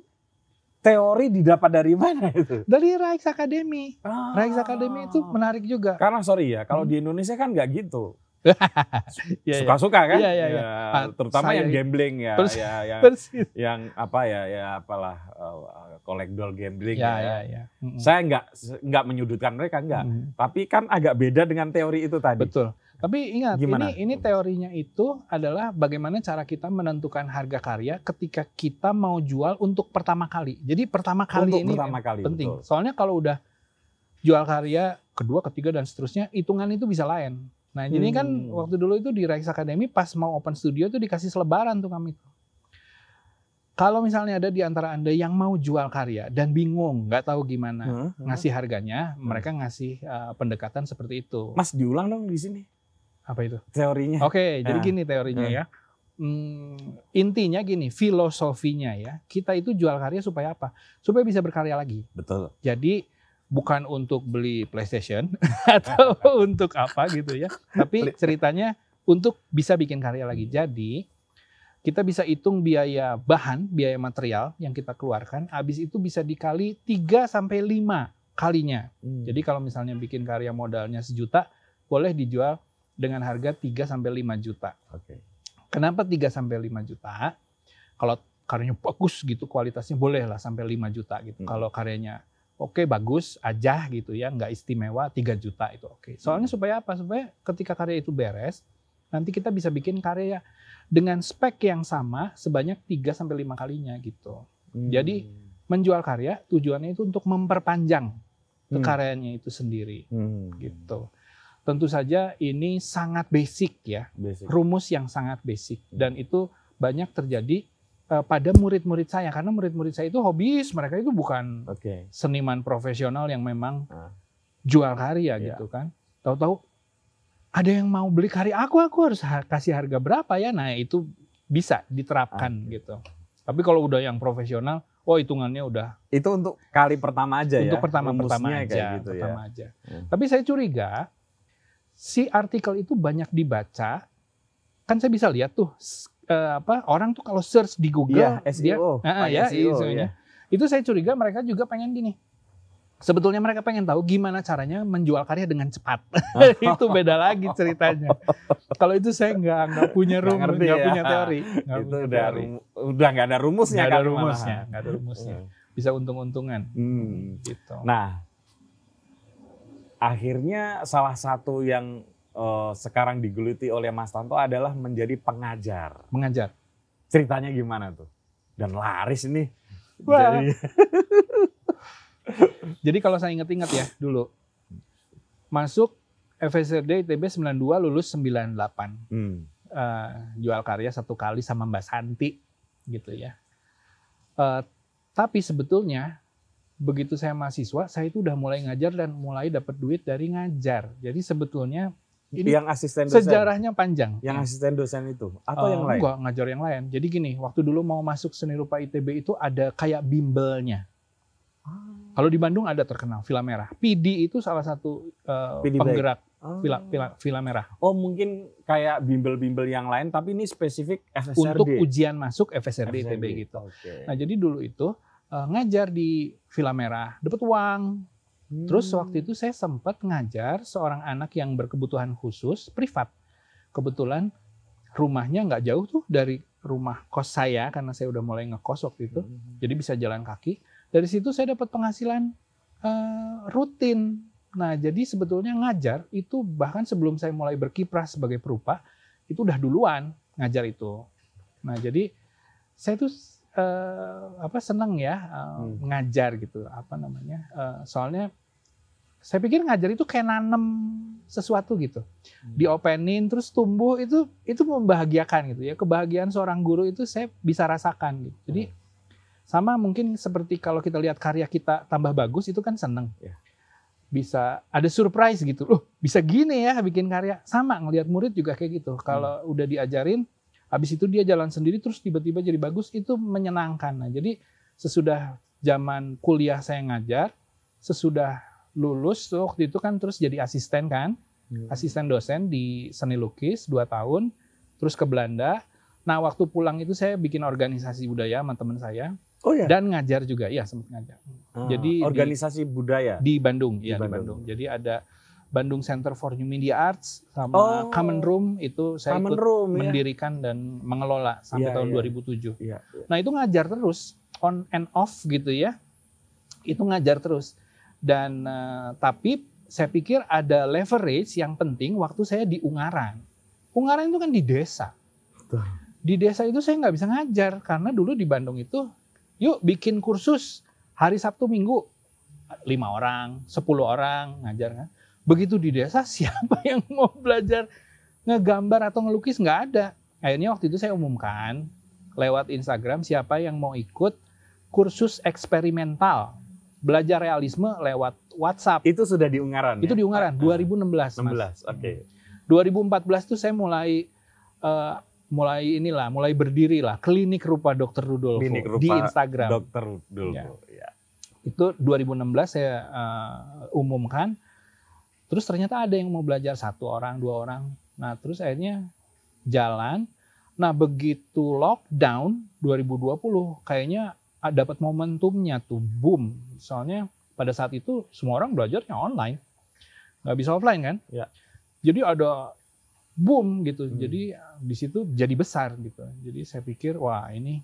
teori didapat dari mana itu? Dari Raix Academy. Ah. Raix Academy itu menarik juga. Karena sorry ya, kalau hmm. di Indonesia kan nggak gitu. Iya, iya. Suka-suka kan? Iya, ya, ya, ya. ya terutama Saya, yang gambling ya, persis, ya yang, persis. yang apa ya, ya apalah uh, gambling ya. ya, ya. ya. Saya nggak nggak menyudutkan mereka nggak, mm -hmm. tapi kan agak beda dengan teori itu tadi. Betul. Tapi ingat, Gimana? ini ini teorinya itu adalah bagaimana cara kita menentukan harga karya ketika kita mau jual untuk pertama kali. Jadi pertama kali untuk ini pertama kali, penting. Betul. Soalnya kalau udah jual karya kedua, ketiga dan seterusnya, hitungan itu bisa lain. Nah, hmm. jadi kan hmm. waktu dulu itu di Rais Academy pas mau open studio itu dikasih selebaran tuh kami Kalau misalnya ada di antara Anda yang mau jual karya dan bingung, nggak tahu gimana hmm, hmm. ngasih harganya, hmm. mereka ngasih uh, pendekatan seperti itu. Mas diulang dong di sini. Apa itu? Teorinya. Oke, okay, jadi nah. gini teorinya ya. Hmm, intinya gini, filosofinya ya. Kita itu jual karya supaya apa? Supaya bisa berkarya lagi. Betul. Jadi bukan untuk beli PlayStation atau untuk apa gitu ya. Tapi ceritanya untuk bisa bikin karya lagi. Jadi kita bisa hitung biaya bahan, biaya material yang kita keluarkan, habis itu bisa dikali 3 sampai 5 kalinya. Hmm. Jadi kalau misalnya bikin karya modalnya sejuta, boleh dijual dengan harga 3 sampai 5 juta. Oke. Okay. Kenapa 3 sampai 5 juta? Kalau karyanya bagus gitu kualitasnya boleh lah sampai 5 juta gitu. Hmm. Kalau karyanya oke okay, bagus aja gitu ya, nggak istimewa 3 juta itu oke. Okay. Soalnya hmm. supaya apa? Supaya ketika karya itu beres, nanti kita bisa bikin karya dengan spek yang sama sebanyak 3 sampai 5 kalinya gitu. Hmm. Jadi menjual karya tujuannya itu untuk memperpanjang kekaryanya hmm. itu sendiri hmm. gitu tentu saja ini sangat basic ya, basic. rumus yang sangat basic hmm. dan itu banyak terjadi uh, pada murid-murid saya karena murid-murid saya itu hobis, mereka itu bukan okay. seniman profesional yang memang uh. jual karya yeah. gitu kan. Tahu-tahu ada yang mau beli karya aku, aku harus kasih harga berapa ya? Nah itu bisa diterapkan ah, gitu. Tapi kalau udah yang profesional, oh hitungannya udah itu untuk kali pertama aja untuk ya untuk pertama pertama aja gitu ya. pertama ya. aja hmm. tapi saya curiga si artikel itu banyak dibaca, kan saya bisa lihat tuh uh, apa orang tuh kalau search di Google iya, e ah, ah, ya, SEO, dia, uh, ya, SEO, ya. Itu saya curiga mereka juga pengen gini. Sebetulnya mereka pengen tahu gimana caranya menjual karya dengan cepat. Ah. itu beda lagi ceritanya. Kalau itu saya nggak punya rumus, nggak, nggak ya. punya teori. Nggak itu punya udah teori. nggak ada rumusnya. Nggak kan ada rumusnya, nggak ada rumusnya. Hmm. Bisa untung-untungan. Hmm. Gitu. Nah, akhirnya salah satu yang uh, sekarang digeluti oleh Mas Tanto adalah menjadi pengajar. Mengajar. Ceritanya gimana tuh? Dan laris ini. Jadi, Jadi kalau saya ingat-ingat ya dulu masuk FSRD ITB 92 lulus 98. Hmm. Uh, jual karya satu kali sama Mbak Santi gitu ya. Uh, tapi sebetulnya begitu saya mahasiswa, saya itu udah mulai ngajar dan mulai dapat duit dari ngajar. Jadi sebetulnya ini yang asisten dosen. sejarahnya panjang. Yang asisten dosen itu atau uh, yang lain? Enggak, ngajar yang lain. Jadi gini, waktu dulu mau masuk seni rupa ITB itu ada kayak bimbelnya. Ah. Kalau di Bandung ada terkenal Villa Merah. PD itu salah satu uh, penggerak ah. Villa, Villa, Villa Merah. Oh, mungkin kayak bimbel-bimbel yang lain tapi ini spesifik FSRD. Untuk ujian masuk FSRD, FSRD. ITB gitu. Okay. Nah, jadi dulu itu uh, ngajar di Villa Merah, dapat uang. Hmm. Terus waktu itu saya sempat ngajar seorang anak yang berkebutuhan khusus privat. Kebetulan rumahnya nggak jauh tuh dari rumah kos saya karena saya udah mulai ngekos waktu itu. Hmm. Jadi bisa jalan kaki. Dari situ saya dapat penghasilan uh, rutin. Nah, jadi sebetulnya ngajar itu bahkan sebelum saya mulai berkiprah sebagai perupa, itu udah duluan ngajar itu. Nah, jadi saya tuh eh, apa seneng ya uh, hmm. ngajar gitu apa namanya uh, soalnya saya pikir ngajar itu kayak nanem sesuatu gitu hmm. opening terus tumbuh itu itu membahagiakan gitu ya kebahagiaan seorang guru itu saya bisa rasakan gitu jadi hmm. sama mungkin seperti kalau kita lihat karya kita tambah bagus itu kan seneng Ya. bisa ada surprise gitu loh bisa gini ya bikin karya sama ngelihat murid juga kayak gitu kalau hmm. udah diajarin Habis itu dia jalan sendiri terus tiba-tiba jadi bagus itu menyenangkan. Nah, jadi sesudah zaman kuliah saya ngajar, sesudah lulus waktu itu kan terus jadi asisten kan, hmm. asisten dosen di seni lukis 2 tahun, terus ke Belanda. Nah, waktu pulang itu saya bikin organisasi budaya sama teman saya. Oh ya. Dan ngajar juga, ya sempat ngajar. Ah, jadi organisasi di, budaya di Bandung, iya, di ya Bandung. di Bandung. Jadi ada Bandung Center for New Media Arts sama oh, Common Room itu saya ikut Room, ya. mendirikan ya. dan mengelola sampai ya, tahun ya. 2007. Ya, ya. Nah itu ngajar terus on and off gitu ya, itu ngajar terus dan uh, tapi saya pikir ada leverage yang penting waktu saya di Ungaran. Ungaran itu kan di desa. Di desa itu saya nggak bisa ngajar karena dulu di Bandung itu yuk bikin kursus hari Sabtu Minggu lima orang, sepuluh orang ngajar kan. Begitu di desa siapa yang mau belajar ngegambar atau ngelukis nggak ada. Akhirnya waktu itu saya umumkan lewat Instagram siapa yang mau ikut kursus eksperimental belajar realisme lewat WhatsApp. Itu sudah di Ungaran. Itu ya? di Ungaran 2016. Ah, 16, oke. Okay. Hmm. 2014 tuh saya mulai uh, mulai inilah, mulai berdiri lah klinik rupa Dokter Rudolfo klinik rupa di Instagram. Dokter Rudolfo. Ya. ya. Itu 2016 saya uh, umumkan Terus ternyata ada yang mau belajar satu orang, dua orang. Nah terus akhirnya jalan. Nah begitu lockdown 2020 kayaknya ah, dapat momentumnya tuh boom. Soalnya pada saat itu semua orang belajarnya online. Nggak bisa offline kan? Ya. Jadi ada boom gitu. Hmm. Jadi ah, di situ jadi besar gitu. Jadi saya pikir wah ini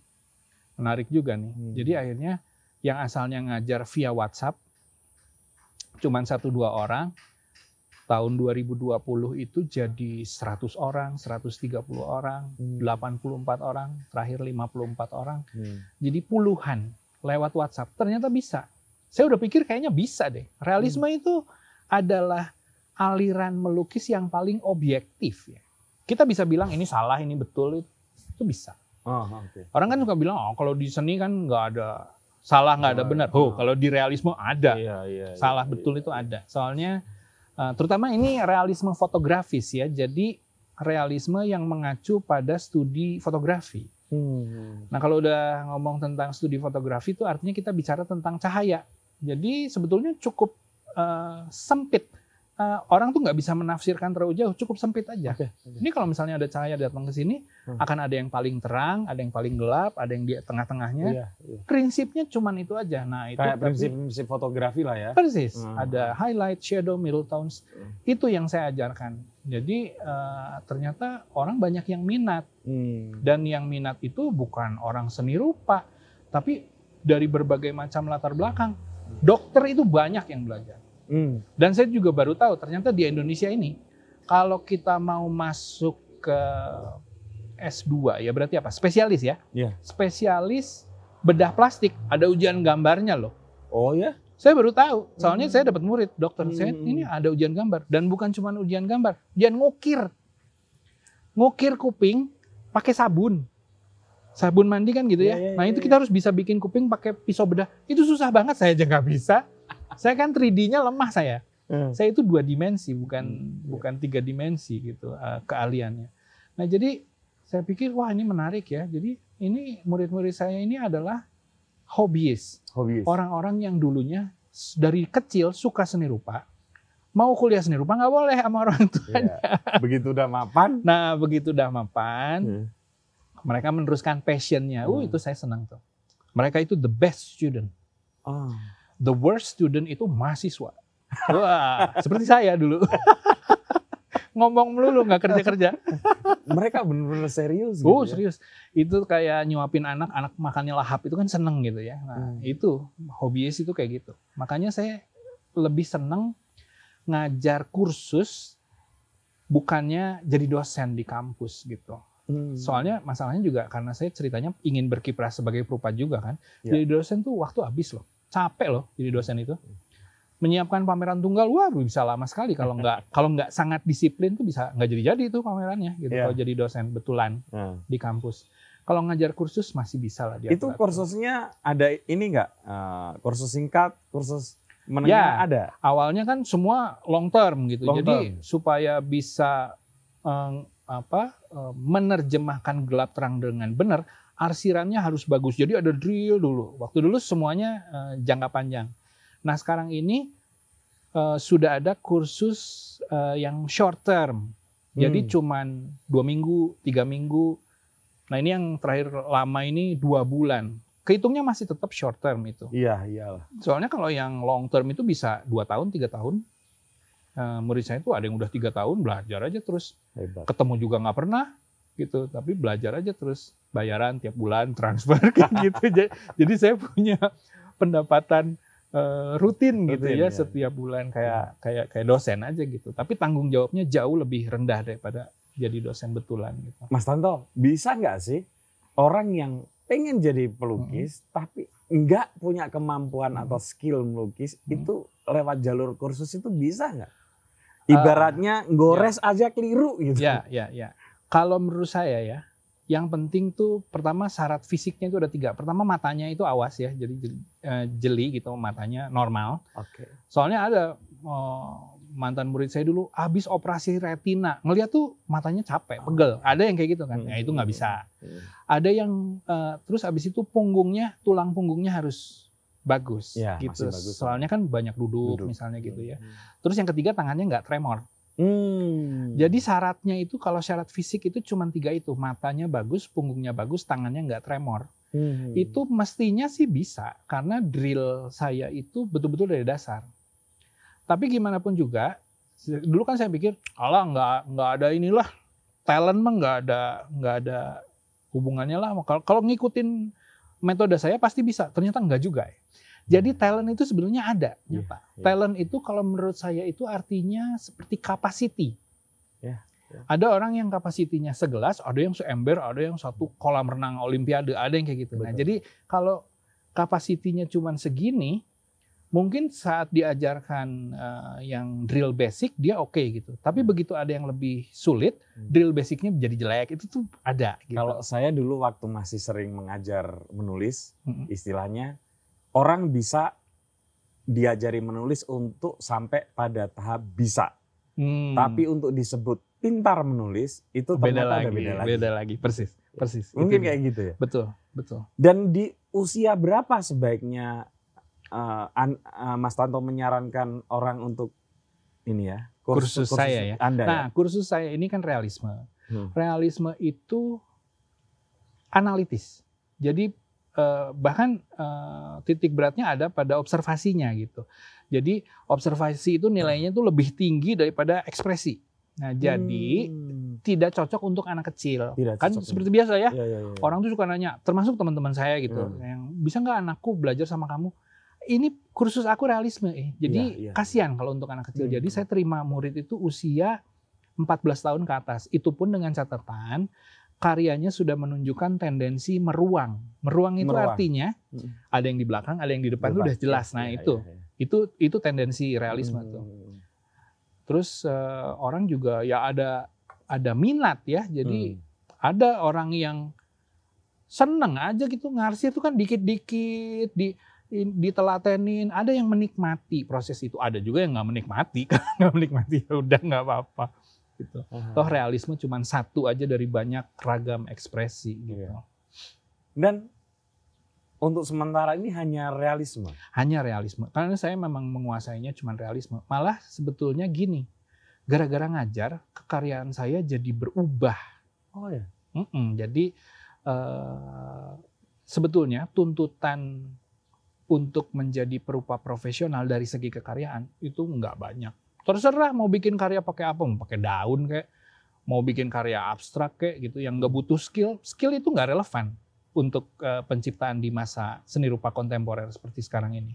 menarik juga nih. Hmm. Jadi akhirnya yang asalnya ngajar via WhatsApp cuman satu dua orang tahun 2020 itu jadi 100 orang, 130 orang, hmm. 84 orang, terakhir 54 orang. Hmm. Jadi puluhan lewat WhatsApp. Ternyata bisa. Saya udah pikir kayaknya bisa deh. Realisme hmm. itu adalah aliran melukis yang paling objektif ya. Kita bisa bilang ini salah, ini betul, itu bisa. Oh, ah, okay. Orang kan suka bilang, oh kalau di seni kan nggak ada salah, nggak oh, ada benar. Oh, oh, kalau di realisme ada. Iya, iya, iya salah iya, betul iya, itu iya. ada. Soalnya Ah, terutama ini realisme fotografis ya. Jadi realisme yang mengacu pada studi fotografi. Hmm. Nah kalau udah ngomong tentang studi fotografi itu artinya kita bicara tentang cahaya. Jadi sebetulnya cukup uh, sempit uh, orang tuh nggak bisa menafsirkan terlalu jauh, cukup sempit aja. Okay, Ini kalau misalnya ada cahaya datang ke sini, hmm. akan ada yang paling terang, ada yang paling gelap, ada yang di tengah-tengahnya. Iya, iya. Prinsipnya cuma itu aja. Nah itu kayak prinsip-prinsip fotografi lah ya. Persis. Hmm. Ada highlight, shadow, middle tones. Hmm. Itu yang saya ajarkan. Jadi uh, ternyata orang banyak yang minat hmm. dan yang minat itu bukan orang seni rupa, tapi dari berbagai macam latar belakang. Hmm. Dokter itu banyak yang belajar Hmm. Dan saya juga baru tahu ternyata di Indonesia ini kalau kita mau masuk ke S2 ya berarti apa? Spesialis ya. Yeah. Spesialis bedah plastik ada ujian gambarnya loh. Oh ya? Saya baru tahu. Soalnya hmm. saya dapat murid dokter hmm. saya ini ada ujian gambar dan bukan cuma ujian gambar, ujian ngukir. Ngukir kuping pakai sabun. Sabun mandi kan gitu ya. ya, ya nah, itu iya, kita iya. harus bisa bikin kuping pakai pisau bedah. Itu susah banget saya aja nggak bisa saya kan 3D-nya lemah saya. Hmm. Saya itu dua dimensi bukan hmm. Iya. bukan tiga dimensi gitu uh, eh, keahliannya. Nah jadi saya pikir wah ini menarik ya. Jadi ini murid-murid saya ini adalah hobiis, hobiis. orang-orang yang dulunya dari kecil suka seni rupa, mau kuliah seni rupa nggak boleh sama orang iya. tuanya. Ya, begitu udah mapan. Nah begitu udah mapan, hmm. mereka meneruskan passionnya. Uh hmm. itu saya senang tuh. Mereka itu the best student. Oh the worst student itu mahasiswa. Wah, seperti saya dulu. Ngomong melulu nggak kerja-kerja. Mereka benar-benar serius. Oh gitu ya. serius. Itu kayak nyuapin anak, anak makannya lahap itu kan seneng gitu ya. Nah, hmm. itu hobinya itu kayak gitu. Makanya saya lebih seneng ngajar kursus bukannya jadi dosen di kampus gitu. Hmm. Soalnya masalahnya juga karena saya ceritanya ingin berkiprah sebagai perupa juga kan. Ya. Jadi dosen tuh waktu habis loh capek loh jadi dosen itu menyiapkan pameran tunggal wah bisa lama sekali kalau nggak kalau nggak sangat disiplin tuh bisa nggak jadi-jadi itu pamerannya gitu yeah. kalau jadi dosen betulan hmm. di kampus kalau ngajar kursus masih bisa lah dia itu kursusnya ada ini nggak uh, kursus singkat kursus menengah ya, ada awalnya kan semua long term gitu long jadi term. supaya bisa um, apa eh, menerjemahkan gelap terang dengan benar arsirannya harus bagus. Jadi ada drill dulu. Waktu dulu semuanya eh, jangka panjang. Nah sekarang ini eh, sudah ada kursus eh, yang short term. Jadi hmm. cuman dua minggu, tiga minggu. Nah ini yang terakhir lama ini dua bulan. Kehitungnya masih tetap short term itu. Iya, iya. Soalnya kalau yang long term itu bisa dua tahun, tiga tahun. Uh, murid saya itu ada yang udah tiga tahun belajar aja terus. Hebat. Ketemu juga nggak pernah, gitu tapi belajar aja terus bayaran tiap bulan transfer kayak gitu jadi saya punya pendapatan uh, eh, rutin, rutin gitu ya, ya setiap bulan kayak iya. kayak kayak dosen aja gitu tapi tanggung jawabnya jauh lebih rendah daripada jadi dosen betulan gitu Mas Tanto bisa nggak sih orang yang pengen jadi pelukis hmm. tapi nggak punya kemampuan hmm. atau skill melukis hmm. itu lewat jalur kursus itu bisa nggak ah. ibaratnya uh, gores ya. aja keliru gitu ya ya ya kalau menurut saya ya, yang penting tuh pertama syarat fisiknya itu ada tiga. Pertama matanya itu awas ya, jadi eh, jeli, gitu matanya normal. Oke. Okay. Soalnya ada oh, mantan murid saya dulu habis operasi retina, ngeliat tuh matanya capek, ah. pegel. Ada yang kayak gitu kan, nah, hmm. ya itu nggak bisa. Hmm. hmm. Ada yang uh, terus habis itu punggungnya, tulang punggungnya harus bagus ya, gitu. Bagus, Soalnya kan banyak duduk, duduk misalnya gitu ya. Hmm. Terus yang ketiga tangannya nggak tremor. Hmm. Jadi syaratnya itu kalau syarat fisik itu cuma tiga itu matanya bagus, punggungnya bagus, tangannya nggak tremor. Hmm. Itu mestinya sih bisa karena drill saya itu betul-betul dari dasar. Tapi gimana pun juga, dulu kan saya pikir, Allah nggak nggak ada inilah talent mah nggak ada nggak ada hubungannya lah. Kalau kalau ngikutin metode saya pasti bisa. Ternyata nggak juga. Ya. Jadi talent itu sebenarnya ada, ya, Pak. Ya. Talent itu kalau menurut saya itu artinya seperti capacity. Ya, ya. Ada orang yang kapasitinya segelas, ada yang seember, ada yang satu kolam renang olimpiade, ada yang kayak gitu. Nah, jadi kalau kapasitinya cuma segini, mungkin saat diajarkan uh, yang drill basic dia oke okay, gitu. Tapi hmm. begitu ada yang lebih sulit, hmm. drill basicnya jadi jelek. Itu tuh ada. Gitu. Kalau saya dulu waktu masih sering mengajar menulis, hmm. istilahnya orang bisa diajari menulis untuk sampai pada tahap bisa. Hmm. Tapi untuk disebut pintar menulis itu beda lagi, beda lagi. Beda lagi, persis, persis. Mungkin itu kayak gitu ya. Betul, betul. Dan di usia berapa sebaiknya uh, an, uh, Mas Tanto menyarankan orang untuk ini ya? Kursus, kursus, kursus saya ya. Anda nah, ya? kursus saya ini kan realisme. Hmm. Realisme itu analitis. Jadi Eh, bahkan eh, titik beratnya ada pada observasinya gitu. Jadi observasi itu nilainya itu lebih tinggi daripada ekspresi. Nah, jadi hmm. tidak cocok untuk anak kecil. Tidak kan cocok. seperti biasa ya, ya, ya, ya. Orang tuh suka nanya, termasuk teman-teman saya gitu, ya. yang bisa nggak anakku belajar sama kamu? Ini kursus aku realisme, eh. jadi ya, ya. kasihan kalau untuk anak kecil. Ya, Jadi saya terima murid itu usia 14 tahun ke atas. Itu pun dengan catatan karyanya sudah menunjukkan tendensi meruang. Meruang itu meruang. artinya hmm. ada yang di belakang, ada yang di depan itu udah jelas. Nah, ya, itu. Ya, ya. Itu itu tendensi realisme hmm. tuh. Terus uh, orang juga ya ada ada minat ya. Jadi hmm. ada orang yang seneng aja gitu ngarsir itu kan dikit-dikit di ditelatenin ada yang menikmati proses itu ada juga yang nggak menikmati nggak menikmati ya udah nggak apa-apa gitu. -huh. Toh realisme cuma satu aja dari banyak ragam ekspresi gitu. Yeah. Dan untuk sementara ini hanya realisme. Hanya realisme. Karena saya memang menguasainya cuma realisme. Malah sebetulnya gini, gara-gara ngajar kekaryaan saya jadi berubah. Oh ya. Mm -mm, jadi uh, sebetulnya tuntutan untuk menjadi perupa profesional dari segi kekaryaan itu nggak banyak terserah mau bikin karya pakai apa, mau pakai daun kayak, mau bikin karya abstrak kayak gitu yang gak butuh skill, skill itu nggak relevan untuk uh, penciptaan di masa seni rupa kontemporer seperti sekarang ini.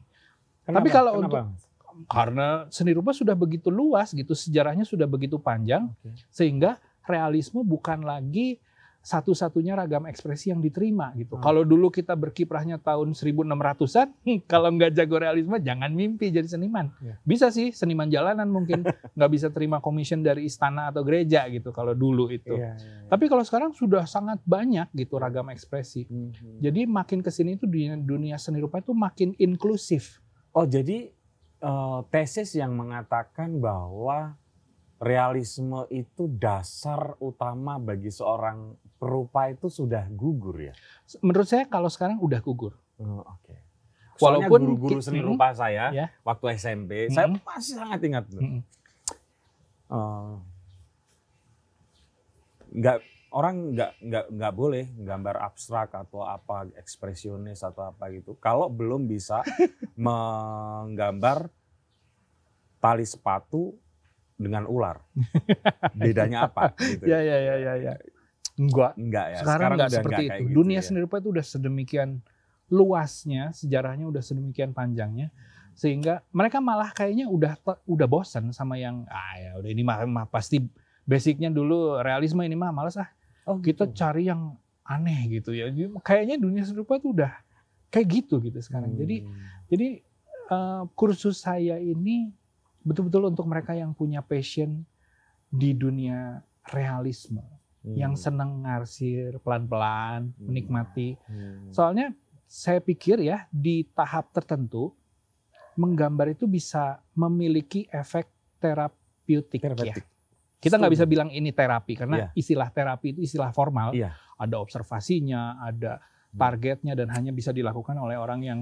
Kenapa? Tapi kalau Kenapa? untuk karena seni rupa sudah begitu luas gitu, sejarahnya sudah begitu panjang, okay. sehingga realisme bukan lagi satu-satunya ragam ekspresi yang diterima gitu. Hmm. Kalau dulu kita berkiprahnya tahun 1600-an, hmm. kalau nggak jago realisme jangan mimpi jadi seniman. Yeah. Bisa sih seniman jalanan mungkin nggak bisa terima komision dari istana atau gereja gitu kalau dulu itu. Yeah, yeah, yeah. Tapi kalau sekarang sudah sangat banyak gitu ya. ragam ekspresi. Mm hmm. Jadi makin kesini itu dunia, dunia seni rupa itu makin inklusif. Oh jadi uh, tesis yang mengatakan bahwa realisme itu dasar utama bagi seorang perupa itu sudah gugur ya? Menurut saya kalau sekarang udah gugur. Oh, Oke. Okay. Walaupun guru-guru seni hmm, rupa mm, saya yeah. waktu SMP, mm, saya masih sangat ingat. Mm, uh, nggak orang nggak nggak nggak boleh gambar abstrak atau apa ekspresionis atau apa gitu. Kalau belum bisa menggambar tali sepatu dengan ular. Bedanya apa? Gitu. Ya, ya, ya, ya, ya. Enggak. Enggak ya. Sekarang, Sekarang enggak seperti itu. Gitu, Dunia ya. seni rupa itu udah sedemikian luasnya, sejarahnya udah sedemikian panjangnya sehingga mereka malah kayaknya udah udah bosan sama yang ah ya udah ini mah, mah pasti basicnya dulu realisme ini mah males ah. Oh, gitu. kita cari yang aneh gitu ya. Kayaknya dunia serupa itu udah kayak gitu gitu sekarang. Hmm. Jadi jadi uh, eh, kursus saya ini betul-betul untuk mereka yang punya passion di dunia realisme hmm. yang senang ngarsir pelan-pelan hmm. menikmati hmm. soalnya saya pikir ya di tahap tertentu menggambar itu bisa memiliki efek terapeutik, ya. terapeutik. ya kita nggak bisa bilang ini terapi karena yeah. istilah terapi itu istilah formal yeah. ada observasinya ada hmm. targetnya dan hanya bisa dilakukan oleh orang yang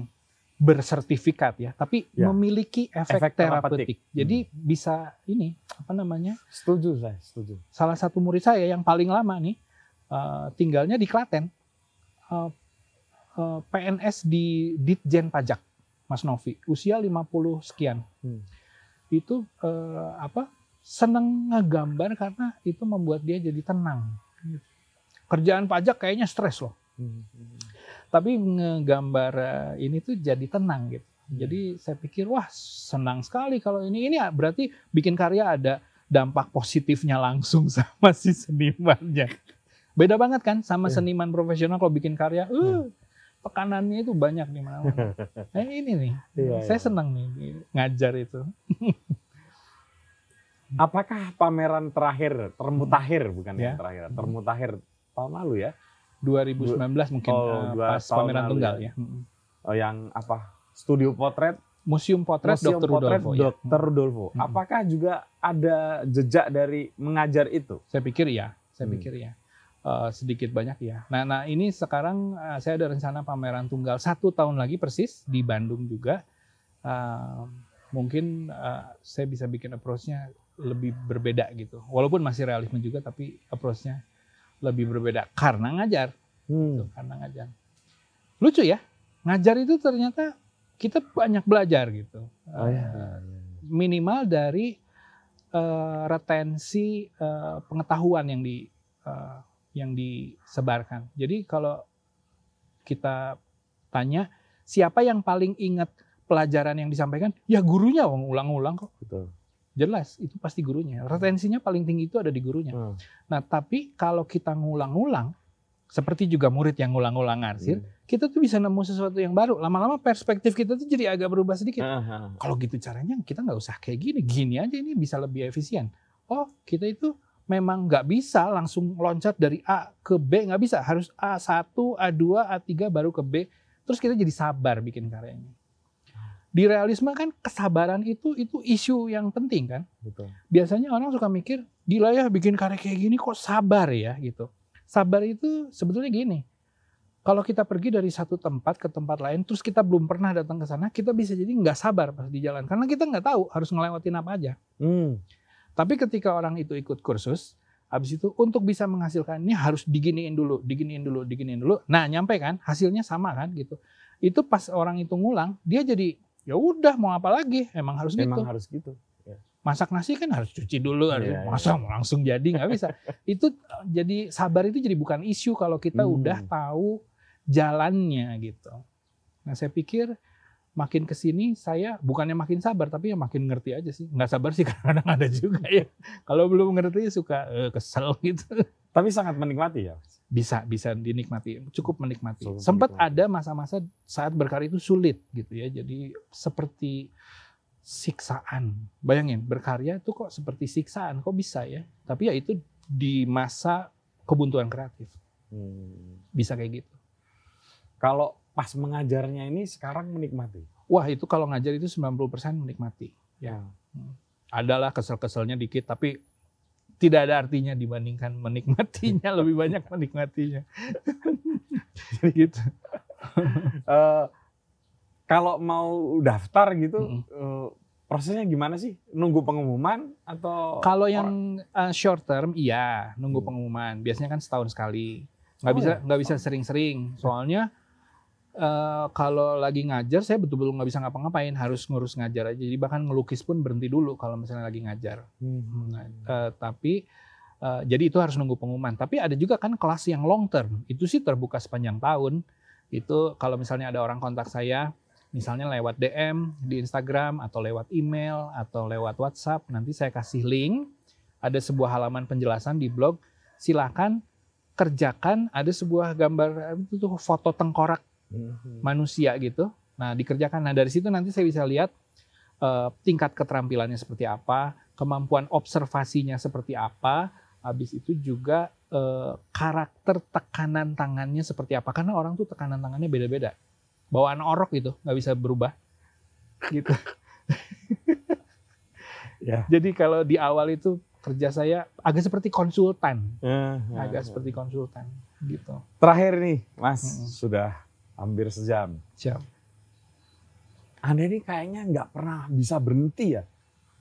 bersertifikat ya, tapi ya. memiliki efek, efek terapeutik. Jadi hmm. bisa ini apa namanya? Setuju saya, setuju. Salah satu murid saya yang paling lama nih uh, tinggalnya di Klaten, uh, eh, uh, eh, PNS di Ditjen Pajak, Mas Novi, usia 50 sekian. Hmm. Itu uh, apa? Seneng ngegambar karena itu membuat dia jadi tenang. Hmm. Kerjaan pajak kayaknya stres loh. Hmm, tapi ngegambar eh, ini tuh jadi tenang gitu. Hmm. Jadi saya pikir wah senang sekali kalau ini ini berarti bikin karya ada dampak positifnya langsung sama si senimannya. Beda banget kan sama iya. seniman profesional kalau bikin karya, uh, iya. tekanannya itu banyak di mana-mana. Nah, ini nih, iya, saya iya. senang nih ngajar itu. Apakah pameran terakhir, termutakhir bukan ya? yang terakhir, termutakhir tahun lalu ya? 2019 mungkin oh, eh, pas pameran tunggal ya. ya. Oh, yang apa? Studio potret Museum Potret dokter Dr. Rudolfo. Ya. Rudolfo. Hmm. Apakah juga ada jejak dari mengajar itu? Saya pikir ya, saya hmm. pikir ya. Uh, sedikit banyak ya. Nah, nah ini sekarang uh, saya ada rencana pameran tunggal satu tahun lagi persis di Bandung juga. Uh, mungkin uh, saya bisa bikin approach-nya lebih berbeda gitu. Walaupun masih realisme juga, tapi approach-nya lebih berbeda karena ngajar. Hmm. Gitu, karena ngajar. Lucu ya, ngajar itu ternyata kita banyak belajar gitu. Oh, ya. minimal dari uh, retensi uh, pengetahuan yang di uh, yang disebarkan. Jadi kalau kita tanya siapa yang paling ingat pelajaran yang disampaikan, ya gurunya ulang-ulang kok. Betul. Jelas, itu pasti gurunya. Retensinya paling tinggi itu ada di gurunya. Hmm. Nah, tapi kalau kita ngulang-ngulang, seperti juga murid yang ngulang-ngulang arsir hmm. kita tuh bisa nemu sesuatu yang baru. Lama-lama perspektif kita tuh jadi agak berubah sedikit. Hmm. Kalau gitu caranya kita nggak usah kayak gini, gini aja ini bisa lebih efisien. Oh, kita itu memang nggak bisa langsung loncat dari A ke B, nggak bisa. Harus A1, A2, A3 baru ke B. Terus kita jadi sabar bikin karyanya di realisme kan kesabaran itu itu isu yang penting kan. Betul. Biasanya orang suka mikir, gila ya bikin karya kayak gini kok sabar ya gitu. Sabar itu sebetulnya gini. Kalau kita pergi dari satu tempat ke tempat lain, terus kita belum pernah datang ke sana, kita bisa jadi nggak sabar pas di jalan, karena kita nggak tahu harus ngelewatin apa aja. Hmm. Tapi ketika orang itu ikut kursus, habis itu untuk bisa menghasilkan ini harus diginiin dulu, diginiin dulu, diginiin dulu. Nah nyampe kan, hasilnya sama kan gitu. Itu pas orang itu ngulang, dia jadi ya udah mau apa lagi emang harus emang gitu emang harus gitu ya. masak nasi kan harus cuci dulu harus ya, masak langsung jadi nggak bisa itu eh, jadi sabar itu jadi bukan isu kalau kita hmm. udah tahu jalannya gitu nah saya pikir makin kesini saya bukannya makin sabar tapi ya makin ngerti aja sih nggak sabar sih kadang-kadang ada juga ya kalau belum ngerti suka eh, kesel gitu tapi sangat menikmati ya. Bisa, bisa dinikmati, cukup menikmati. Cukup Sempat menikmati. ada masa-masa saat berkarir itu sulit gitu ya. Jadi seperti siksaan. Bayangin berkarya itu kok seperti siksaan, kok bisa ya? Tapi ya itu di masa kebuntuan kreatif. Hmm. Bisa kayak gitu. Kalau pas mengajarnya ini sekarang menikmati. Wah, itu kalau ngajar itu 90% menikmati. Ya. Hmm. Adalah kesel-keselnya dikit tapi tidak ada artinya dibandingkan menikmatinya lebih banyak menikmatinya jadi gitu uh, kalau mau daftar gitu mm uh, prosesnya gimana sih nunggu pengumuman atau kalau yang uh, short term iya nunggu hmm. pengumuman biasanya kan setahun sekali nggak oh bisa nggak ya? bisa sering-sering soalnya Eh, kalau lagi ngajar saya betul-betul nggak bisa ngapa-ngapain harus ngurus ngajar aja jadi bahkan ngelukis pun berhenti dulu kalau misalnya lagi ngajar hmm. uh, tapi uh, jadi itu harus nunggu pengumuman tapi ada juga kan kelas yang long term itu sih terbuka sepanjang tahun itu kalau misalnya ada orang kontak saya misalnya lewat DM di Instagram atau lewat email atau lewat WhatsApp nanti saya kasih link ada sebuah halaman penjelasan di blog Silakan kerjakan ada sebuah gambar itu tuh foto tengkorak Mhm. manusia gitu. Nah, dikerjakan. Nah, dari situ nanti saya bisa lihat uh, tingkat keterampilannya seperti apa, kemampuan observasinya seperti apa, habis itu juga uh, karakter tekanan tangannya seperti apa. Karena orang tuh tekanan tangannya beda-beda. Bawaan orok gitu, nggak bisa berubah. Gitu. yeah. Jadi kalau di awal itu kerja saya agak seperti konsultan, uh, uh, agak uh. seperti konsultan gitu. Terakhir nih, Mas, mm -hmm. sudah hampir sejam. Jam. Anda ini kayaknya nggak pernah bisa berhenti ya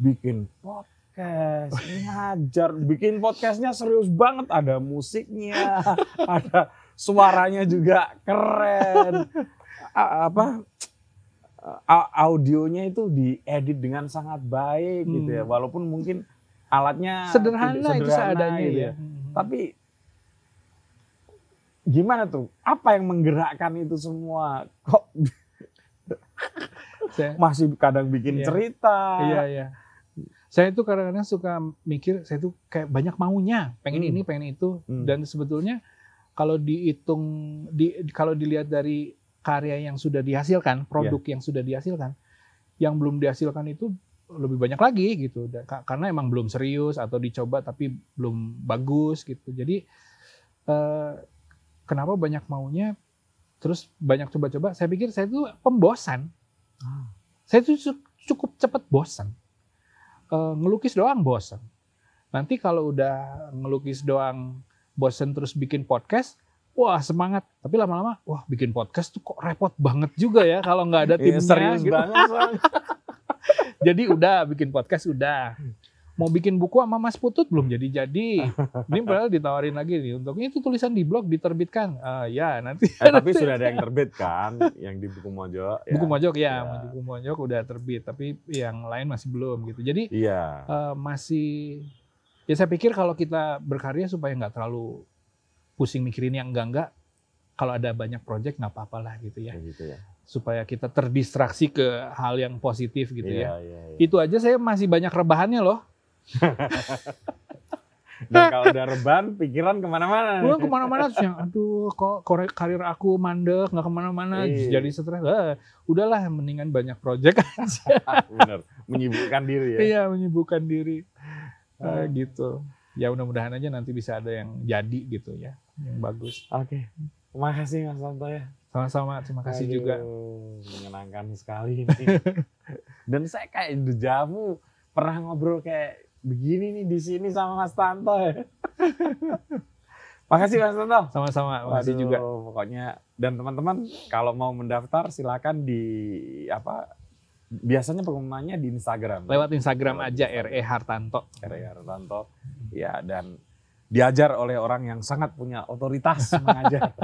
bikin podcast, ngajar, bikin podcastnya serius banget. Ada musiknya, ada suaranya juga keren. A apa audionya itu diedit dengan sangat baik hmm. gitu ya. Hmm. Walaupun mungkin alatnya sederhana, sederhana itu seadanya gitu ya. Gitu ya. Hmm. Tapi gimana tuh? Apa yang menggerakkan itu semua? Kok saya, masih kadang bikin iya, cerita? Iya, iya. Saya itu kadang-kadang suka mikir saya itu kayak banyak maunya, pengen hmm. ini, pengen itu hmm. dan sebetulnya kalau dihitung di kalau dilihat dari karya yang sudah dihasilkan, iya. produk yeah. yang sudah dihasilkan, yang belum dihasilkan itu lebih banyak lagi gitu karena emang belum serius atau dicoba tapi belum bagus gitu jadi eh, kenapa banyak maunya terus banyak coba-coba saya pikir saya itu pembosan hmm. saya itu cukup cepat bosan e, ngelukis doang bosan nanti kalau udah ngelukis doang bosan terus bikin podcast wah semangat. Tapi lama-lama, wah bikin podcast tuh kok repot banget juga ya kalau nggak ada iya, timnya. Iya, gitu. Jadi udah bikin podcast udah. Hmm mau bikin buku sama Mas Putut belum jadi-jadi. Ini padahal ditawarin lagi nih untuk itu tulisan di blog diterbitkan. Uh, ya nanti. Eh, nanti. tapi sudah ada yang terbit kan, yang di buku Mojok. Ya. Buku Mojok ya, ya. buku Mojok udah terbit, tapi yang lain masih belum gitu. Jadi ya. uh, masih ya saya pikir kalau kita berkarya supaya nggak terlalu pusing mikirin yang enggak-enggak. Kalau ada banyak project nggak apa-apa lah gitu ya. Ya gitu ya supaya kita terdistraksi ke hal yang positif gitu iya, ya. Iya, iya. Itu aja saya masih banyak rebahannya loh. Dan kalau udah reban, pikiran kemana-mana. Gue kemana-mana terus yang, aduh kok karir aku mandek, gak kemana-mana, e. jadi setelah, Uh, udahlah, mendingan banyak project aja. Bener, menyibukkan diri ya. Iya, menyibukkan diri. Uh, gitu. Ya mudah-mudahan aja nanti bisa ada yang jadi gitu ya, yang bagus. Oke, okay. terima kasih Mas Santo ya. Sama-sama, terima kasih Aduh, juga. Menyenangkan sekali ini. Dan saya kayak dejavu pernah ngobrol kayak begini nih di sini sama Mas Tanto ya. Makasih Mas Tanto. Sama-sama. Makasih Waduh, juga. Pokoknya dan teman-teman kalau mau mendaftar silakan di apa biasanya pengumumannya di Instagram. Lewat Instagram Lewat aja RE Hartanto. RE Hartanto. Ya dan diajar oleh orang yang sangat punya otoritas mengajar.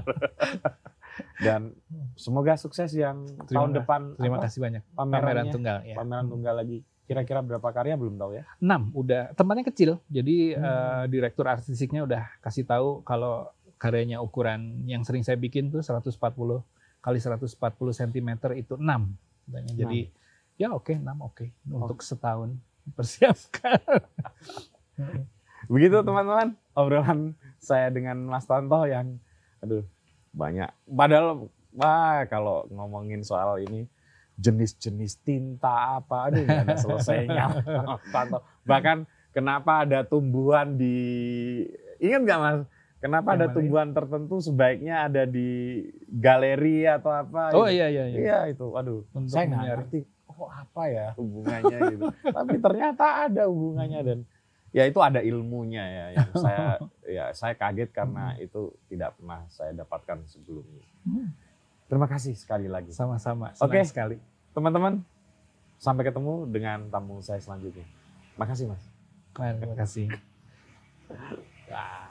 dan semoga sukses yang terima, tahun depan terima kasih banyak pameran tunggal ya. pameran tunggal lagi Kira-kira berapa karya belum tahu ya? enam udah. Tempatnya kecil. Jadi eh, hmm. uh, direktur artistiknya udah kasih tahu kalau karyanya ukuran yang sering saya bikin tuh 140 kali 140 cm itu 6. Jadi 6. ya oke, enam oke oh. untuk okay. setahun persiapkan. Begitu teman-teman obrolan saya dengan Mas Tanto yang aduh banyak padahal wah kalau ngomongin soal ini jenis-jenis tinta apa aduh nggak ada selesainya bahkan kenapa ada tumbuhan di ingat gak mas kenapa yang ada tumbuhan tertentu sebaiknya ada di galeri atau apa oh gitu. iya iya iya iya itu aduh Untuk saya nggak ngerti oh apa ya hubungannya gitu tapi ternyata ada hubungannya dan ya itu ada ilmunya ya yang saya ya saya kaget karena hmm. itu tidak pernah saya dapatkan sebelumnya hmm. terima kasih sekali lagi sama-sama oke okay. sekali teman-teman sampai ketemu dengan tamu saya selanjutnya. Makasih Mas. Keren, Wah.